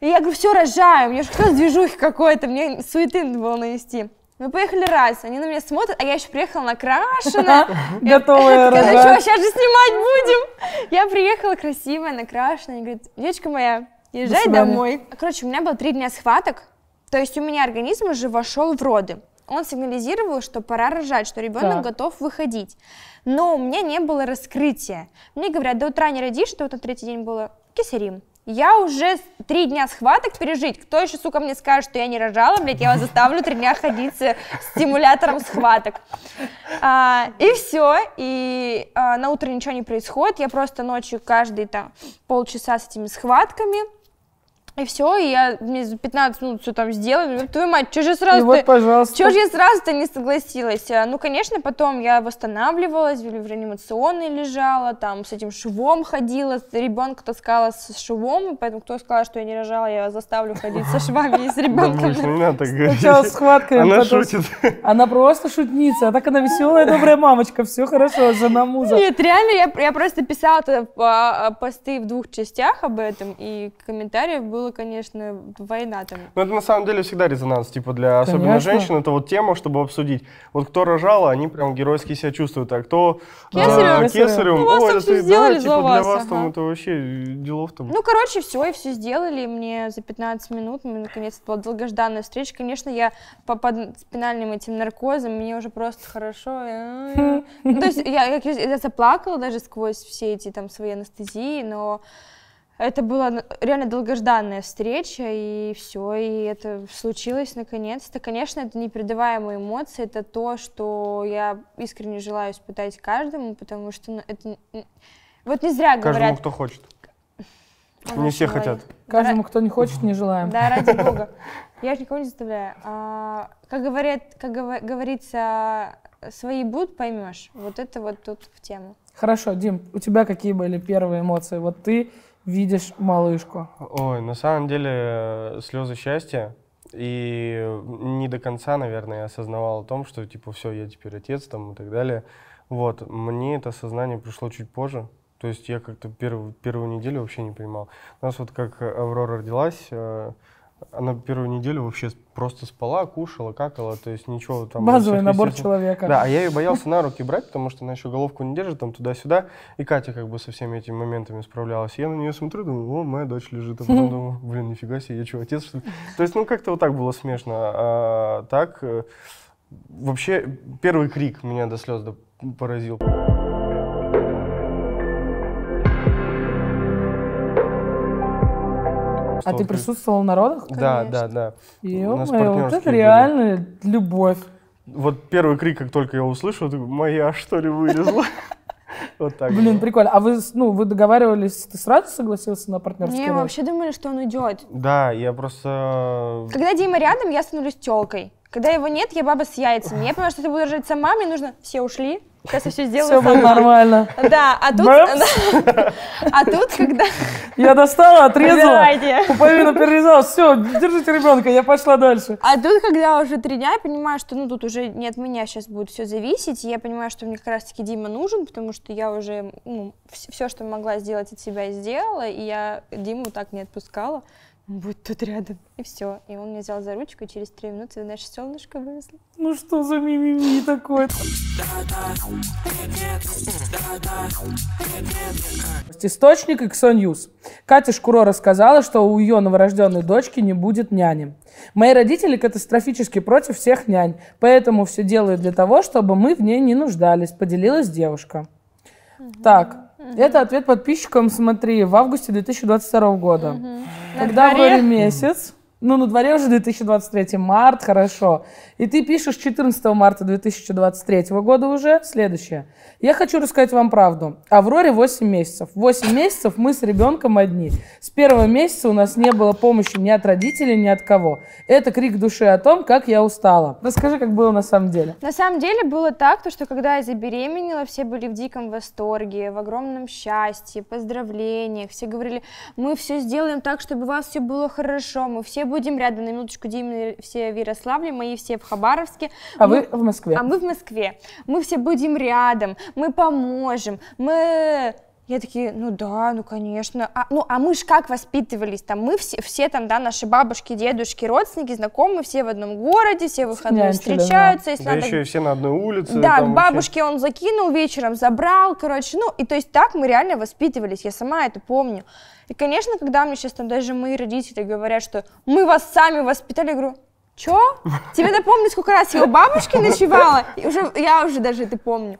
И я говорю, все, рожаю, мне же кто движухи какой-то, мне суеты надо было навести. Мы поехали раз, они на меня смотрят, а я еще приехала накрашена,
Готовая рожать. Ну что, сейчас же
снимать будем. Я приехала красивая, накрашена. они говорят, девочка моя, езжай домой. Короче, у меня было три дня схваток, то есть у меня организм уже вошел в роды. Он сигнализировал, что пора рожать, что ребенок да. готов выходить. Но у меня не было раскрытия. Мне говорят, до утра не родишь, что вот на третий день было кесарим. Я уже три дня схваток пережить. Кто еще, сука, мне скажет, что я не рожала, блядь, я вас заставлю три дня ходить с стимулятором схваток. А, и все, и а, на утро ничего не происходит. Я просто ночью каждый там полчаса с этими схватками и все, и я мне за 15 минут все там сделала. Ну, твою мать, что же сразу? И вот, пожалуйста. Что же я сразу-то не согласилась? А, ну, конечно, потом я восстанавливалась, в реанимационной лежала, там с этим швом ходила, ребенка таскала с швом, поэтому кто сказал, что я не рожала, я заставлю ходить со швами и с ребенком. не
надо Сначала схватка. Она шутит.
Она просто шутница, а так она веселая, добрая
мамочка, все хорошо, жена муза. Нет,
реально, я просто писала а, а, посты в двух частях об этом, и комментариев было было, конечно, война там.
Ну, это на самом деле всегда
резонанс, типа, для особенно женщин, это вот тема, чтобы обсудить. Вот кто рожала, они прям геройски себя чувствуют, а кто а, кесарем, ну, ой, это сделали да, типа, для вас, вас ага. там это вообще э, делов там. Ну,
короче, все, и все сделали, и мне за 15 минут, наконец, это была долгожданная встреча. Конечно, я по, под спинальным этим наркозом, мне уже просто хорошо. Э, э, ну, то есть я заплакала даже сквозь все эти там свои анестезии, но... Это была реально долгожданная встреча, и все, и это случилось наконец-то. Конечно, это непередаваемые эмоции, это то, что я искренне желаю испытать каждому, потому что ну, это... Вот не зря говорят... Каждому, кто хочет. А не все желаю. хотят. Каждому,
кто не хочет, не
желаем. Да, ради бога. Я же никого не заставляю. А, как, говорят, как говорится, свои будут, поймешь. Вот это вот тут в тему.
Хорошо, Дим, у тебя какие были первые эмоции? Вот ты видишь малышку?
Ой, на самом деле э, слезы счастья. И не до конца, наверное, я осознавал о том, что типа все, я теперь отец там и так далее. Вот, мне это осознание пришло чуть позже. То есть я как-то первую, первую неделю вообще не понимал. У нас вот как Аврора родилась, э, она первую неделю вообще просто спала, кушала, какала, то есть ничего там... Базовый всех, набор человека. Да, а я ее боялся на руки брать, потому что она еще головку не держит, там туда-сюда, и Катя как бы со всеми этими моментами справлялась. Я на нее смотрю, думаю, о, моя дочь лежит, а потом думаю, блин, нифига себе, я что, отец что ли? То есть, ну, как-то вот так было смешно. А так, э, вообще, первый крик меня до слез поразил.
А ты присутствовал на родах? Да, Конечно. да, да. Ё-моё, вот это реально любовь.
Вот первый крик, как только я услышал, ты моя что ли вылезла?
Вот так. Блин, прикольно. А вы, ну, вы договаривались, ты сразу согласился на партнерский Не, мы вообще
думали, что он уйдет.
Да, я просто...
Когда Дима рядом, я становлюсь телкой. Когда его нет, я баба с яйцами. Я понимаю, что ты буду рожать сама, мне нужно... Все ушли, Сейчас я все сделаю. Все будет нормально. Да, а тут... А тут, когда... Я достала, отрезала, пуповину перерезала, все, держите ребенка, я пошла дальше. А тут, когда уже три дня, я понимаю, что ну тут уже не от меня сейчас будет все зависеть, я понимаю, что мне как раз-таки Дима нужен, потому что я уже ну, все, что могла сделать от себя, сделала, и я Диму так не отпускала. Будь тут рядом. И все. И он меня взял за ручку, и через три минуты наше солнышко выросло.
Ну что за мимими такой? Источник XO News. Катя Шкуро рассказала, что у ее новорожденной дочки не будет няни. Мои родители катастрофически против всех нянь, поэтому все делают для того, чтобы мы в ней не нуждались, поделилась девушка. Угу. Так, угу. это ответ подписчикам, смотри, в августе 2022 года. Угу. На Когда дворе? был месяц? Ну, на дворе уже 2023 март, хорошо. И ты пишешь 14 марта 2023 года уже следующее. Я хочу рассказать вам правду. Авроре 8 месяцев. 8 месяцев мы с ребенком одни. С первого месяца у нас не было помощи ни от родителей, ни от кого. Это крик души о том, как я устала. Расскажи, как было на самом деле.
На самом деле было так, то, что когда я забеременела, все были в диком восторге, в огромном счастье, поздравлениях. Все говорили, мы все сделаем так, чтобы у вас все было хорошо, мы все будем рядом, на минуточку, Димы все в Ярославле, мои все в Хабаровске. А мы... вы в Москве. А мы в Москве. Мы все будем рядом, мы поможем, мы... Я такие, ну да, ну конечно. А, ну, а мы ж как воспитывались? Там мы все, все там, да, наши бабушки, дедушки, родственники, знакомые, все в одном городе, все выходные Снячили, встречаются. Да. Если да надо... еще и все
на одной улице. Да, к бабушке
вообще. он закинул, вечером забрал, короче. Ну, и то есть так мы реально воспитывались, я сама это помню. И, конечно, когда мне сейчас там даже мои родители говорят, что мы вас сами воспитали, я говорю, Чё? Тебе напомню, сколько раз я у бабушки ночевала? И уже, я уже даже это помню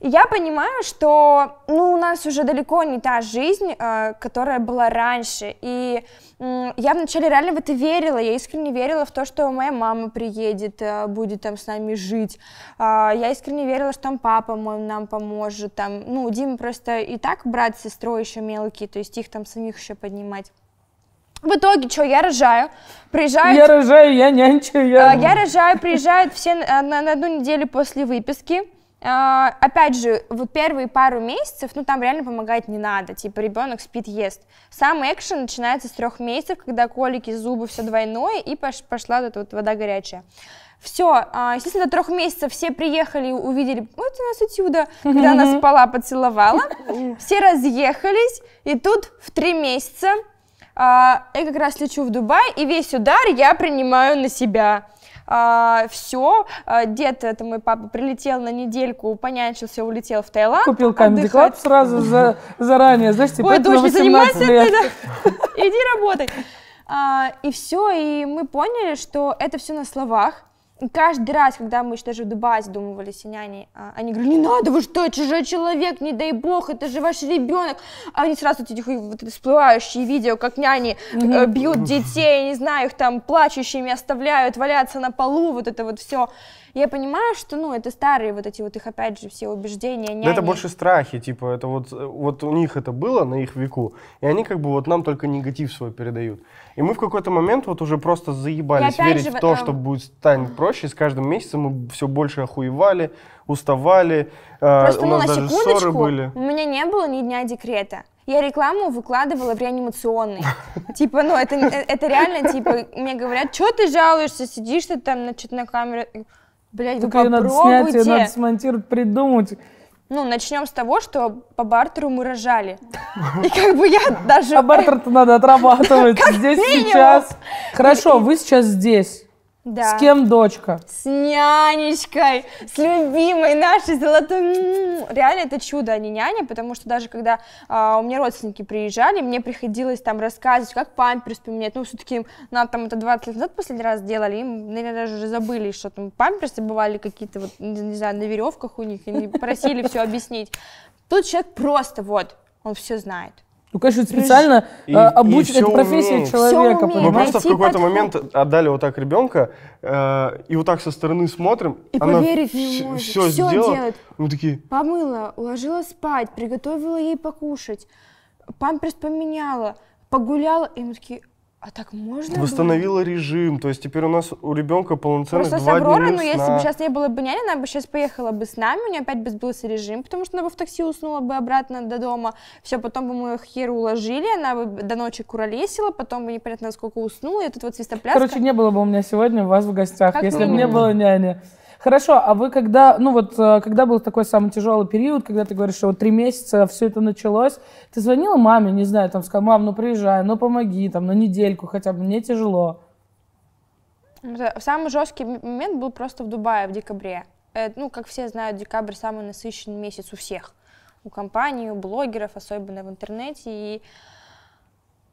я понимаю, что ну, у нас уже далеко не та жизнь, э, которая была раньше. И я вначале реально в это верила. Я искренне верила в то, что моя мама приедет, э, будет там с нами жить. А, я искренне верила, что там папа мой нам поможет. Там, ну, Дима просто и так брат с сестрой еще мелкие, то есть их там самих еще поднимать. В итоге, что, я рожаю, приезжаю... Я рожаю,
я нянчу,
я... А, я рожаю, приезжают все на, э, на, на одну неделю после выписки. А, опять же, вот первые пару месяцев, ну там реально помогать не надо, типа ребенок спит, ест. Сам экшен начинается с трех месяцев, когда колики, зубы, все двойное, и пошла вот эта вот вода горячая. Все, а, естественно, до трех месяцев все приехали, увидели, вот у нас отсюда, когда она спала, поцеловала. Все разъехались, и тут в три месяца а, я как раз лечу в Дубай, и весь удар я принимаю на себя. А, все, а, дед, это мой папа, прилетел на недельку, понянчился, улетел в Таиланд.
Купил Comedy Club сразу за, заранее, знаешь, типа, Ой, дочь, занимайся лет.
да. иди работай. А, и все, и мы поняли, что это все на словах, и каждый раз, когда мы еще даже в Дубае задумывали синяне, а, они говорили, не надо, вы что, чужой человек, не дай бог, это же ваш ребенок. А они сразу эти вот эти всплывающие видео, как няни mm бьют детей, не знаю, их там плачущими оставляют, валяться на полу, вот это вот все. Я понимаю, что, ну, это старые вот эти вот их, опять же, все убеждения. Няни. Да это больше
страхи, типа, это вот, э, вот у них это было на их веку, и они как бы вот нам только негатив свой передают. И мы в какой-то момент вот уже просто заебались верить же, в то, а... что будет станет проще. С каждым месяцем мы все больше охуевали, уставали, а, просто, э, у ну, нас на даже ссоры были. У
меня не было ни дня декрета я рекламу выкладывала в реанимационный. Типа, ну, это, э, это реально, типа, мне говорят, что ты жалуешься, сидишь ты там, значит, на камере. Блять, Только ее надо снять, ее надо
смонтировать, придумать.
Ну, начнем с того, что по бартеру мы рожали. И как бы я даже...
А бартер-то надо отрабатывать здесь, сейчас. Хорошо, вы сейчас здесь.
Да. С кем дочка? С нянечкой, с любимой нашей золотой. М-м-м. Реально это чудо, а не няня, потому что даже когда а, у меня родственники приезжали, мне приходилось там рассказывать, как памперс поменять. Ну, все-таки нам там это 20 лет назад последний раз делали, им наверное, даже уже забыли, что там памперсы бывали какие-то, вот, не, не знаю, на веревках у них, и просили все объяснить. Тут человек просто вот, он все знает.
Ну, конечно, специально
э, и, а, обучить эту профессию человека. Мы просто в какой-то момент отдали вот так ребенка, э, и вот так со стороны смотрим. И она поверить не может. Все, все делает. Мы такие...
Помыла, уложила спать, приготовила ей покушать, памперс поменяла, погуляла. И мы такие, а так можно? Восстановила
было? режим, то есть теперь у нас у ребенка полноценных Просто два с Авророй, но ну, если бы сейчас
не было бы няни, она бы сейчас поехала бы с нами, у нее опять бы сбылся режим, потому что она бы в такси уснула бы обратно до дома, все, потом бы мы ее уложили, она бы до ночи куролесила, потом бы непонятно сколько уснула, и тут вот свистопляска. Короче, не
было бы у меня сегодня у вас в гостях, как если бы не было няни. Хорошо, а вы когда, ну вот, э, когда был такой самый тяжелый период, когда ты говоришь, что вот три месяца все это началось, ты звонила маме, не знаю, там, сказала, мам, ну приезжай, ну помоги, там, на недельку хотя бы, мне тяжело.
Самый жесткий момент был просто в Дубае в декабре. Э, ну, как все знают, декабрь самый насыщенный месяц у всех. У компаний, у блогеров, особенно в интернете. И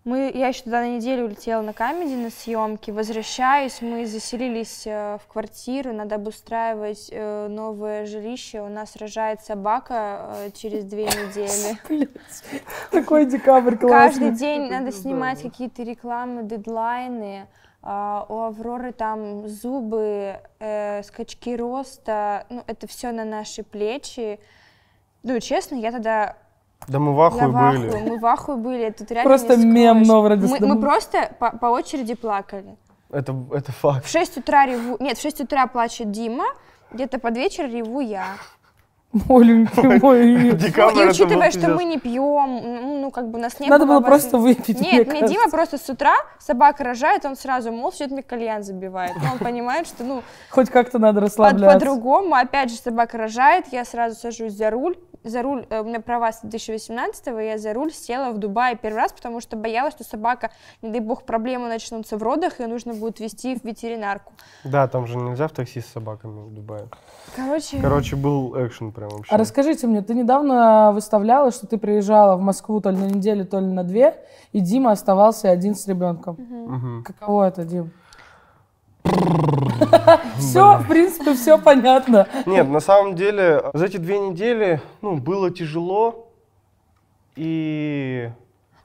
мы, я еще туда на неделю улетела на камеди на съемки. Возвращаюсь, мы заселились э, в квартиру, надо обустраивать э, новое жилище. У нас рожает собака э, через две недели.
Такой декабрь классный. Каждый день
надо снимать какие-то рекламы, дедлайны. А, у Авроры там зубы, скачки роста, ну это все на наши плечи. Ну честно, я тогда да мы в ахуе да, были. В мы в ахуе были, тут реально Просто мем Новгорода. Мы, мы просто по, по очереди плакали.
Это, это факт.
В 6 утра реву... Нет, в 6 утра плачет Дима, где-то под вечер реву я.
Мой любимый. И учитывая, что мы
не пьем, ну, ну как бы нас не Надо было просто выпить, Нет, мне Дима просто с утра собака рожает, он сразу молчит, мне кальян забивает. Ну, он понимает, что, ну...
Хоть как-то надо расслабляться.
По-другому, опять же, собака рожает, я сразу сажусь за руль, за руль, э, у меня права с 2018-го, я за руль села в Дубае первый раз, потому что боялась, что собака, не дай бог, проблемы начнутся в родах, и нужно будет вести в ветеринарку.
Да, там же нельзя в такси с собаками в Дубае. Короче... Короче, был экшен прям вообще. А
расскажите мне, ты недавно выставляла, что ты приезжала в Москву то ли на неделю, то ли на две, и Дима оставался один с ребенком. Угу. Каково это, Дим?
Все, в принципе, все понятно. Нет, на самом деле, за эти две недели ну, было тяжело. И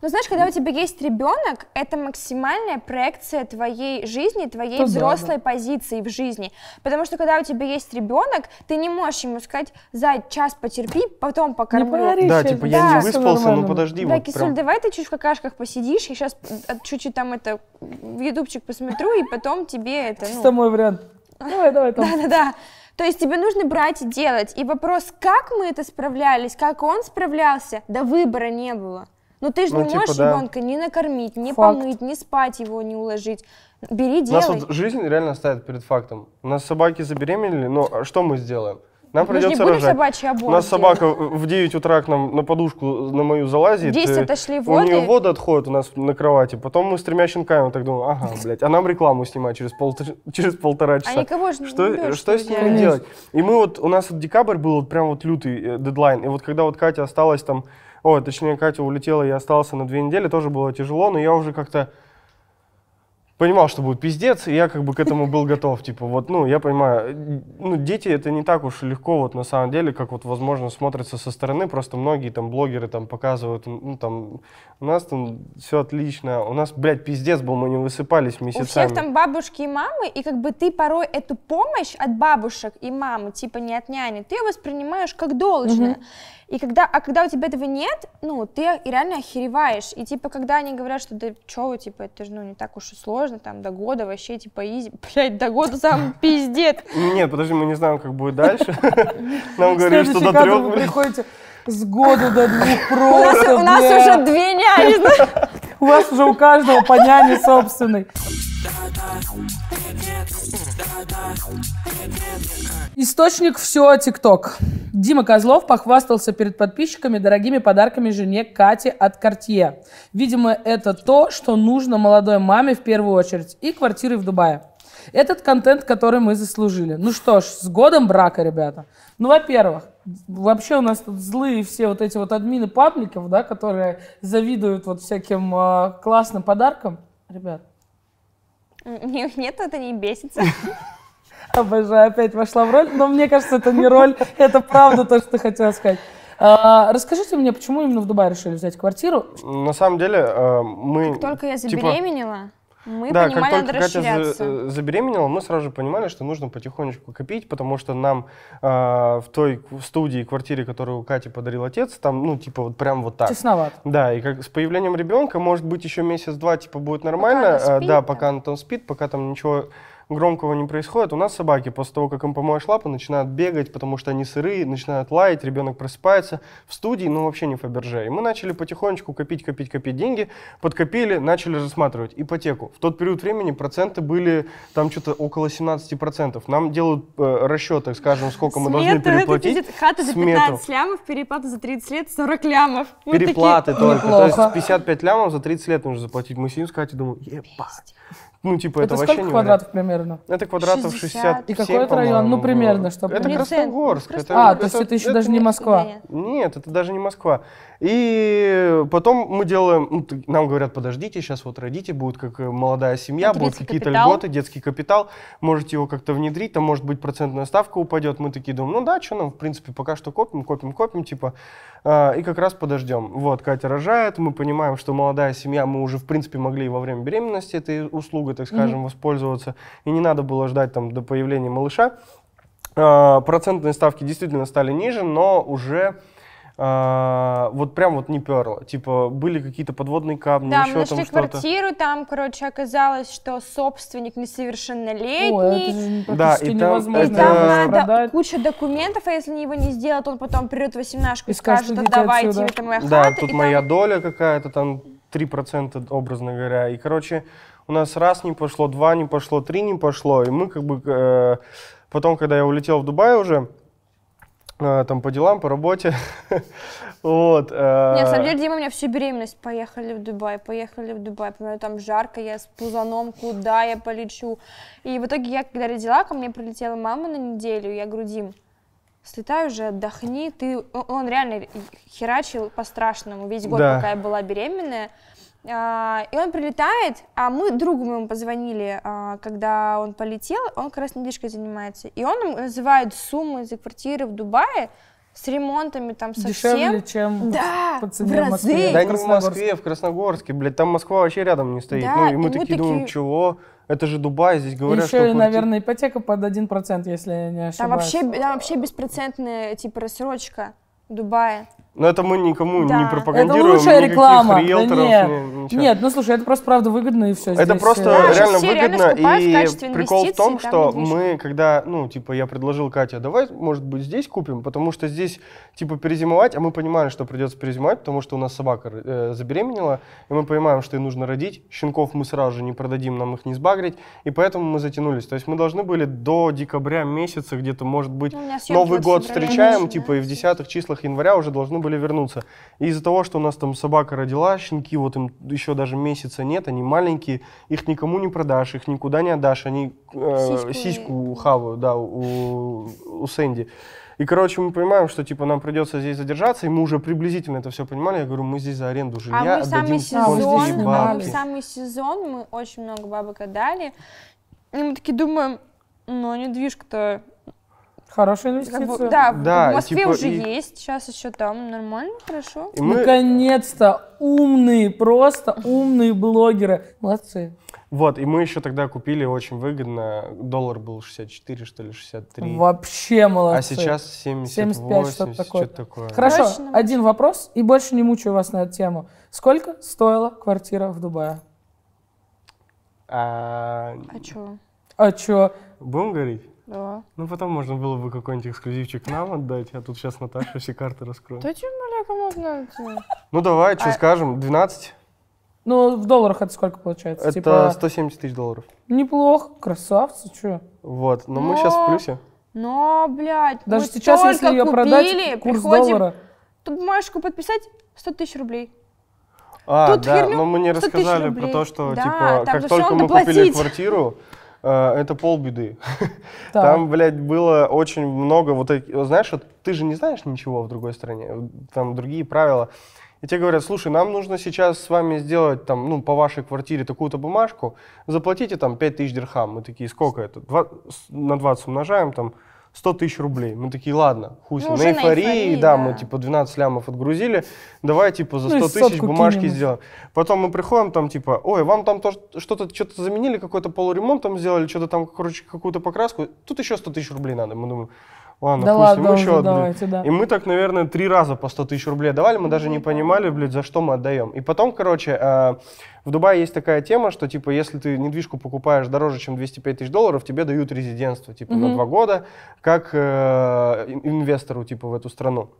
ну знаешь, когда у тебя есть ребенок, это максимальная проекция твоей жизни, твоей То взрослой да, позиции в жизни. Потому что когда у тебя есть ребенок, ты не можешь ему сказать, за час потерпи, потом покормлю. Типа, не да, типа, да. я не выспался, ну подожди. Да, вот Кисуль, прям... давай ты чуть в какашках посидишь, я сейчас чуть-чуть там это, в ютубчик посмотрю, и потом тебе это... Чисто ну. мой вариант. Давай, давай там. Да-да-да. То есть тебе нужно брать и делать. И вопрос, как мы это справлялись, как он справлялся, да выбора не было. Но ну, ты же ну, не типа, можешь да. ребенка не накормить, не Факт. помыть, не спать его, не уложить. Бери, делай. Нас вот
жизнь реально ставит перед фактом. Нас собаки забеременели, но а что мы сделаем? Нам ну, мы придется не рожать. собачий У нас собака в 9 утра к нам на подушку на мою залазит. 10 э, отошли воды. У нее вода отходит у нас на кровати. Потом мы с тремя щенками так думаем, ага, блядь, а нам рекламу снимать через, пол, через полтора а часа. А никого же что, не берешь, что, что с ними делать? И мы вот, у нас вот декабрь был вот прям вот лютый э, дедлайн. И вот когда вот Катя осталась там о, точнее, Катя улетела, я остался на две недели, тоже было тяжело, но я уже как-то понимал, что будет пиздец, и я как бы к этому был готов. Типа, вот, ну, я понимаю, ну, дети это не так уж легко, вот, на самом деле, как вот, возможно, смотрится со стороны. Просто многие там блогеры там показывают, ну, там, у нас там все отлично, у нас, блядь, пиздец был, мы не высыпались месяцами. У всех там
бабушки и мамы, и как бы ты порой эту помощь от бабушек и мамы, типа, не от няни, ты воспринимаешь как должное. Угу. И когда, а когда у тебя этого нет, ну, ты реально охереваешь. И, типа, когда они говорят, что да чё вы, типа, это же, ну, не так уж и сложно, там, до года вообще, типа, изи. Блядь, до года сам пиздец.
Нет, подожди, мы не знаем, как будет дальше. Нам говорили, что до трех, вы
приходите с года до двух просто, У нас уже две
няни.
У вас уже у каждого по няне собственной. Источник все ТикТок. Дима Козлов похвастался перед подписчиками дорогими подарками жене Кате от Картье. Видимо, это то, что нужно молодой маме в первую очередь и квартирой в Дубае. Этот контент, который мы заслужили. Ну что ж, с годом брака, ребята. Ну, во-первых, вообще у нас тут злые все вот эти вот админы пабликов, да, которые завидуют вот всяким э, классным подаркам. Ребят.
Нет, это не бесится.
Обожаю, опять вошла в роль. Но мне кажется, это не роль, это правда то, что ты хотела сказать. А, расскажите мне, почему именно в Дубае решили взять квартиру? На самом деле, а, мы... Как только я типа, забеременела,
типа, мы да, понимали, как только надо
Катя забеременела, мы сразу
же понимали, что нужно потихонечку копить, потому что нам э, в той студии, квартире, которую Кате подарил отец, там, ну, типа, вот прям вот так. Тесновато. Да, и как с появлением ребенка, может быть, еще месяц-два, типа, будет нормально. Пока а, спит, да, пока он там спит, пока там ничего громкого не происходит. У нас собаки после того, как им помоешь лапы, начинают бегать, потому что они сырые, начинают лаять, ребенок просыпается. В студии, но ну, вообще не Фаберже. И мы начали потихонечку копить, копить, копить деньги, подкопили, начали рассматривать ипотеку. В тот период времени проценты были там что-то около 17%. Нам делают э, расчеты, скажем, сколько мы должны переплатить. Хата за 15
лямов, переплата за 30 лет 40 лямов. Переплаты только.
То есть 55 лямов за 30 лет нужно заплатить. Мы сидим с Катей думаем, ебать. Ну, типа, это, это вообще сколько не квадратов вариант. примерно? Это квадратов 60. 67, И какой это район? Ну,
примерно, чтобы... Это Красногорск. Это, а, это, то есть это еще это, даже не Москва?
Нет, это даже не Москва. И потом мы делаем, ну, нам говорят, подождите, сейчас вот родите, будет как э, молодая семья, будут какие-то льготы, детский капитал, можете его как-то внедрить, там может быть процентная ставка упадет, мы такие думаем, ну да, что нам, в принципе, пока что копим, копим, копим, типа, э, и как раз подождем. Вот, Катя рожает, мы понимаем, что молодая семья, мы уже, в принципе, могли во время беременности этой услугой, так скажем, mm-hmm. воспользоваться, и не надо было ждать там до появления малыша. Э, процентные ставки действительно стали ниже, но уже а, вот прям вот не перло. Типа были какие-то подводные камни, да, еще мы нашли квартиру,
там, короче, оказалось, что собственник несовершеннолетний. О, это да, и там, это... и там надо куча документов, а если его не сделают, он потом придет 18 и скажет, давайте, отсюда. это моя хата. Да, тут моя
там... доля какая-то, там 3%, образно говоря. И, короче, у нас раз не пошло, два не пошло, три не пошло. И мы как бы... Э, потом, когда я улетел в Дубай уже, Э, там по делам, по работе. вот. Э. Не, Нет, на самом деле,
Дима, у меня всю беременность поехали в Дубай, поехали в Дубай, понимаю, там жарко, я с пузаном, куда я полечу. И в итоге я, когда родила, ко мне прилетела мама на неделю, я говорю, Дим, слетай уже, отдохни, ты... Он реально херачил по-страшному весь год, да. пока я была беременная. А, и он прилетает, а мы другу ему позвонили, а, когда он полетел, он как раз недвижкой занимается. И он называет суммы за квартиры в Дубае, с ремонтами там совсем. Дешевле, чем да, по цене в Москве. Да, и в Москве,
в Красногорске, блядь, там Москва вообще рядом не стоит. Да, ну, и мы, и такие, мы такие думаем, чего? Это же Дубай, здесь говорят, Еще что... Еще, квартир...
наверное,
ипотека под 1%, если я не ошибаюсь. Там вообще,
там вообще беспроцентная, типа, рассрочка Дубая.
Но это мы никому да. не пропагандируем. Это лучшая реклама. да нет. Ни,
нет, ну слушай, это просто правда выгодно и все. Это
здесь. просто э, да, реально выгодно. Реально и прикол в том, что мы, когда, ну, типа, я предложил Катя, «А давай, может быть, здесь купим, потому что здесь, типа, перезимовать, а мы понимаем, что придется перезимовать, потому что у нас собака э, забеременела, и мы понимаем, что ей нужно родить. Щенков мы сразу же не продадим, нам их не сбагрить, и поэтому мы затянулись. То есть мы должны были до декабря месяца где-то, может быть, ну, Новый год встречаем, типа, и в десятых числах января уже должны были были вернуться. из-за того, что у нас там собака родила, щенки, вот им еще даже месяца нет, они маленькие, их никому не продашь, их никуда не отдашь, они э, сиську, сиську хавают, да, у, у Сэнди. И, короче, мы понимаем, что, типа, нам придется здесь задержаться, и мы уже приблизительно это все понимали. Я говорю, мы здесь за аренду жилья а мы отдадим самый сезон,
бабки. Мы самый сезон мы очень много бабок отдали. И мы такие думаем, ну, а недвижка-то
Хорошая инвестиция. Как бы, да, да, в Москве типа, уже и...
есть, сейчас еще там нормально, хорошо. И мы...
Наконец-то умные, просто умные блогеры. Молодцы.
Вот, и мы еще тогда купили очень выгодно. Доллар был 64, что ли, 63. Вообще
молодцы. А сейчас 70, 75, что-то такое. что
такое. Хорошо, Точно. один
вопрос, и больше не мучаю вас на эту тему. Сколько стоила квартира в Дубае? А, а чё? А чё?
Будем говорить? Да. Ну, потом можно было бы какой-нибудь эксклюзивчик нам отдать, а тут сейчас Наташа все карты раскроет.
Да чем маляка можно
Ну, давай, что а- скажем, 12?
Ну, в долларах это сколько получается? Это типа... 170
тысяч долларов.
Неплохо,
красавцы, что?
Вот, но, мы сейчас в плюсе.
Но, блядь, Даже сейчас, только если ее купили, продать, курс приходим... доллара... Тут бумажку подписать 100 тысяч рублей.
А, Тут да, херню но мы не рассказали про то, что да, типа, как только мы платить. купили квартиру, Э, это полбеды. Да. Там, блядь, было очень много вот этих... Знаешь, вот ты же не знаешь ничего в другой стране, там другие правила. И тебе говорят, слушай, нам нужно сейчас с вами сделать там, ну, по вашей квартире такую-то бумажку, заплатите там 5000 дирхам. Мы такие, сколько это? Два... На 20 умножаем там, 100 тысяч рублей. Мы такие, ладно, хуй ну, на, на эйфории, да, да, мы типа 12 лямов отгрузили, давай типа за 100 ну, тысяч бумажки кинем. сделаем. Потом мы приходим там типа, ой, вам там что-то что-то заменили, какой-то полуремонт там сделали, что-то там, короче, какую-то покраску, тут еще 100 тысяч рублей надо. Мы думаем, ладно, да пусть ладно, ну, еще одну. Давайте, да. И мы так, наверное, три раза по 100 тысяч рублей давали, мы даже не понимали, блядь, за что мы отдаем. И потом, короче, э, в Дубае есть такая тема, что, типа, если ты недвижку покупаешь дороже, чем 205 тысяч долларов, тебе дают резидентство, типа, угу. на два года, как э, инвестору, типа, в эту страну.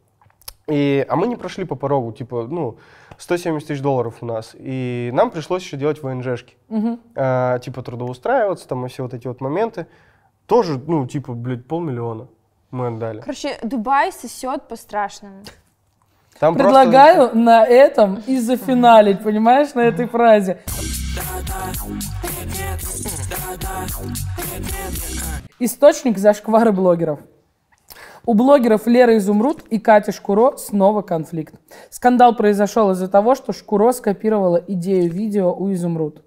И, а мы не прошли по порогу, типа, ну, 170 тысяч долларов у нас. И нам пришлось еще делать ВНЖшки. Угу. А, типа, трудоустраиваться, там, и все вот эти вот моменты. Тоже, ну, типа, блядь, полмиллиона мы отдали.
Короче, Дубай сосет по-страшному.
Там Предлагаю
просто... на этом и зафиналить, понимаешь, на этой фразе. Источник зашквары блогеров. У блогеров Леры Изумруд и Кати Шкуро снова конфликт. Скандал произошел из-за того, что Шкуро скопировала идею видео у Изумруд.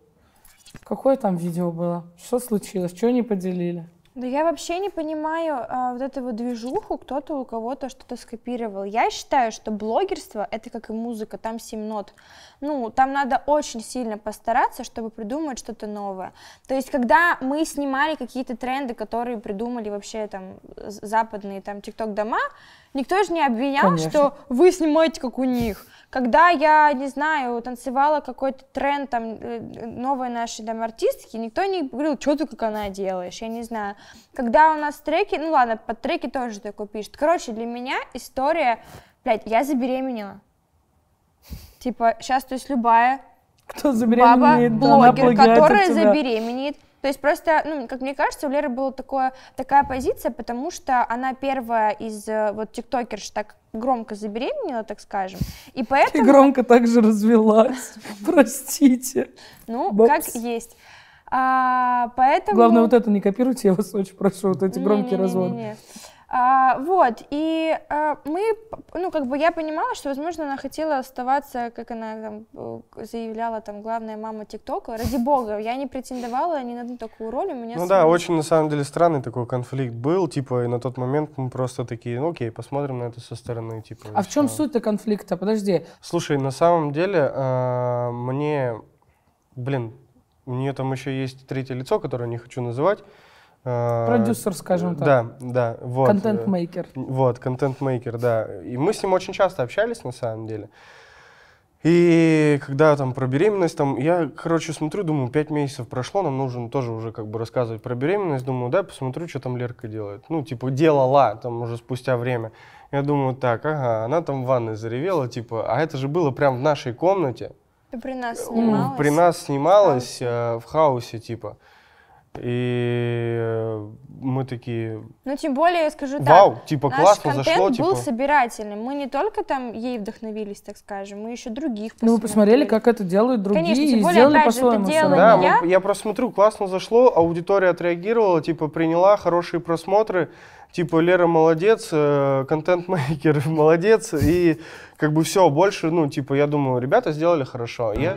Какое там видео было? Что случилось? Чего не поделили?
Да я вообще не понимаю а, вот эту вот движуху, кто-то у кого-то что-то скопировал. Я считаю, что блогерство это как и музыка, там 7 нот. Ну, там надо очень сильно постараться, чтобы придумать что-то новое. То есть, когда мы снимали какие-то тренды, которые придумали вообще там западные там тикток дома, никто же не обвинял, Конечно. что вы снимаете как у них когда я, не знаю, танцевала какой-то тренд, там, э, новой нашей там артистки, никто не говорил, что ты как она делаешь, я не знаю. Когда у нас треки, ну ладно, под треки тоже такое пишет. Короче, для меня история, блядь, я забеременела. Типа, сейчас, то есть, любая кто
баба, блогер, которая тебя.
забеременеет, то есть просто, ну, как мне кажется, у Леры была такое, такая позиция, потому что она первая из э, вот тиктокерш так громко забеременела, так скажем, и поэтому... И громко
также развелась, простите.
Ну, как есть. А, поэтому... Главное, вот
это не копируйте, я вас очень прошу, вот эти не, громкие не, не, разводы. Не, не,
не. А, вот, и а, мы, ну, как бы я понимала, что, возможно, она хотела оставаться, как она там э, заявляла, там, главная мама ТикТока. Ради бога, я не претендовала ни на такую роль, у меня... Ну да, очень, на
самом деле, странный такой конфликт был, типа, и на тот момент мы просто такие, ну, окей, посмотрим на это со стороны,
типа... А в чем
суть-то конфликта? Подожди. Слушай, на самом деле, а, мне, блин, у нее там еще есть третье лицо, которое не хочу называть, а, Продюсер, скажем так. Да, да. Вот. Контент-мейкер. Вот, контент-мейкер, да. И мы с ним очень часто общались, на самом деле. И когда там про беременность, там, я, короче, смотрю, думаю, пять месяцев прошло, нам нужно тоже уже как бы рассказывать про беременность. Думаю, да, посмотрю, что там Лерка делает. Ну, типа, делала там уже спустя время. Я думаю, так, ага, она там в ванной заревела, типа, а это же было прям в нашей комнате.
Ты при нас снималась?
При нас снималась, в, хаусе. Э, в хаусе, типа. И э, мы такие...
Ну, тем более, я скажу так. Вау, типа наш классно контент зашло, типа... был собирательным. Мы не только там ей вдохновились, так скажем, мы еще других посмотрели. Ну, вы посмотрели, как
это делают другие Конечно, тем более, и сделали по-своему. Да, я. Мы,
я просто смотрю, классно зашло, аудитория отреагировала, типа приняла хорошие просмотры. Типа, Лера молодец, э, контент-мейкер молодец. И как бы все, больше, ну, типа, я думаю, ребята сделали хорошо. А я...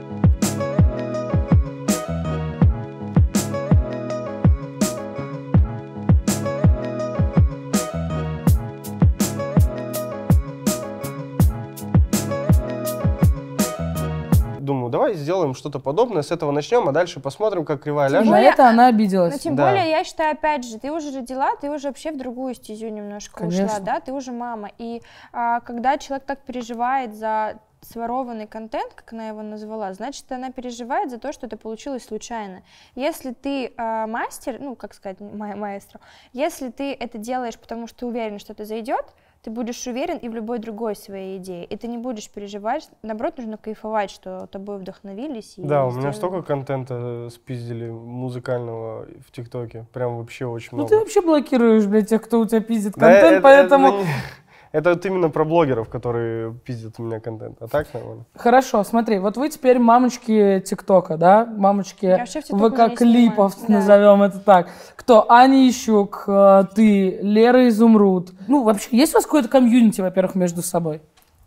сделаем что-то подобное, с этого начнем, а дальше посмотрим, как кривая тем ляжет. На это
она обиделась. Но тем да. более, я считаю, опять же, ты уже родила, ты уже вообще в другую стезю немножко Конечно. ушла, да, ты уже мама. И а, когда человек так переживает за сворованный контент, как она его назвала, значит, она переживает за то, что это получилось случайно. Если ты э, мастер, ну, как сказать, ма маэстро, если ты это делаешь, потому что ты уверен, что это зайдет, ты будешь уверен и в любой другой своей идее, и ты не будешь переживать, наоборот, нужно кайфовать, что тобой вдохновились. И да, у меня столько
контента э, спиздили музыкального в ТикТоке, прям вообще очень ну, много. Ну
ты вообще блокируешь, блядь, тех, кто у тебя пиздит контент, да, поэтому... Это, это,
Это вот именно про блогеров, которые пиздят у меня контент. А так наверное.
Хорошо, смотри, вот вы теперь мамочки ТикТока, да? Мамочки ВК-клипов, да. назовем это так. Кто? Аня Ищук, э, ты, Лера Изумруд. Ну, вообще, есть у вас какое-то комьюнити, во-первых, между собой?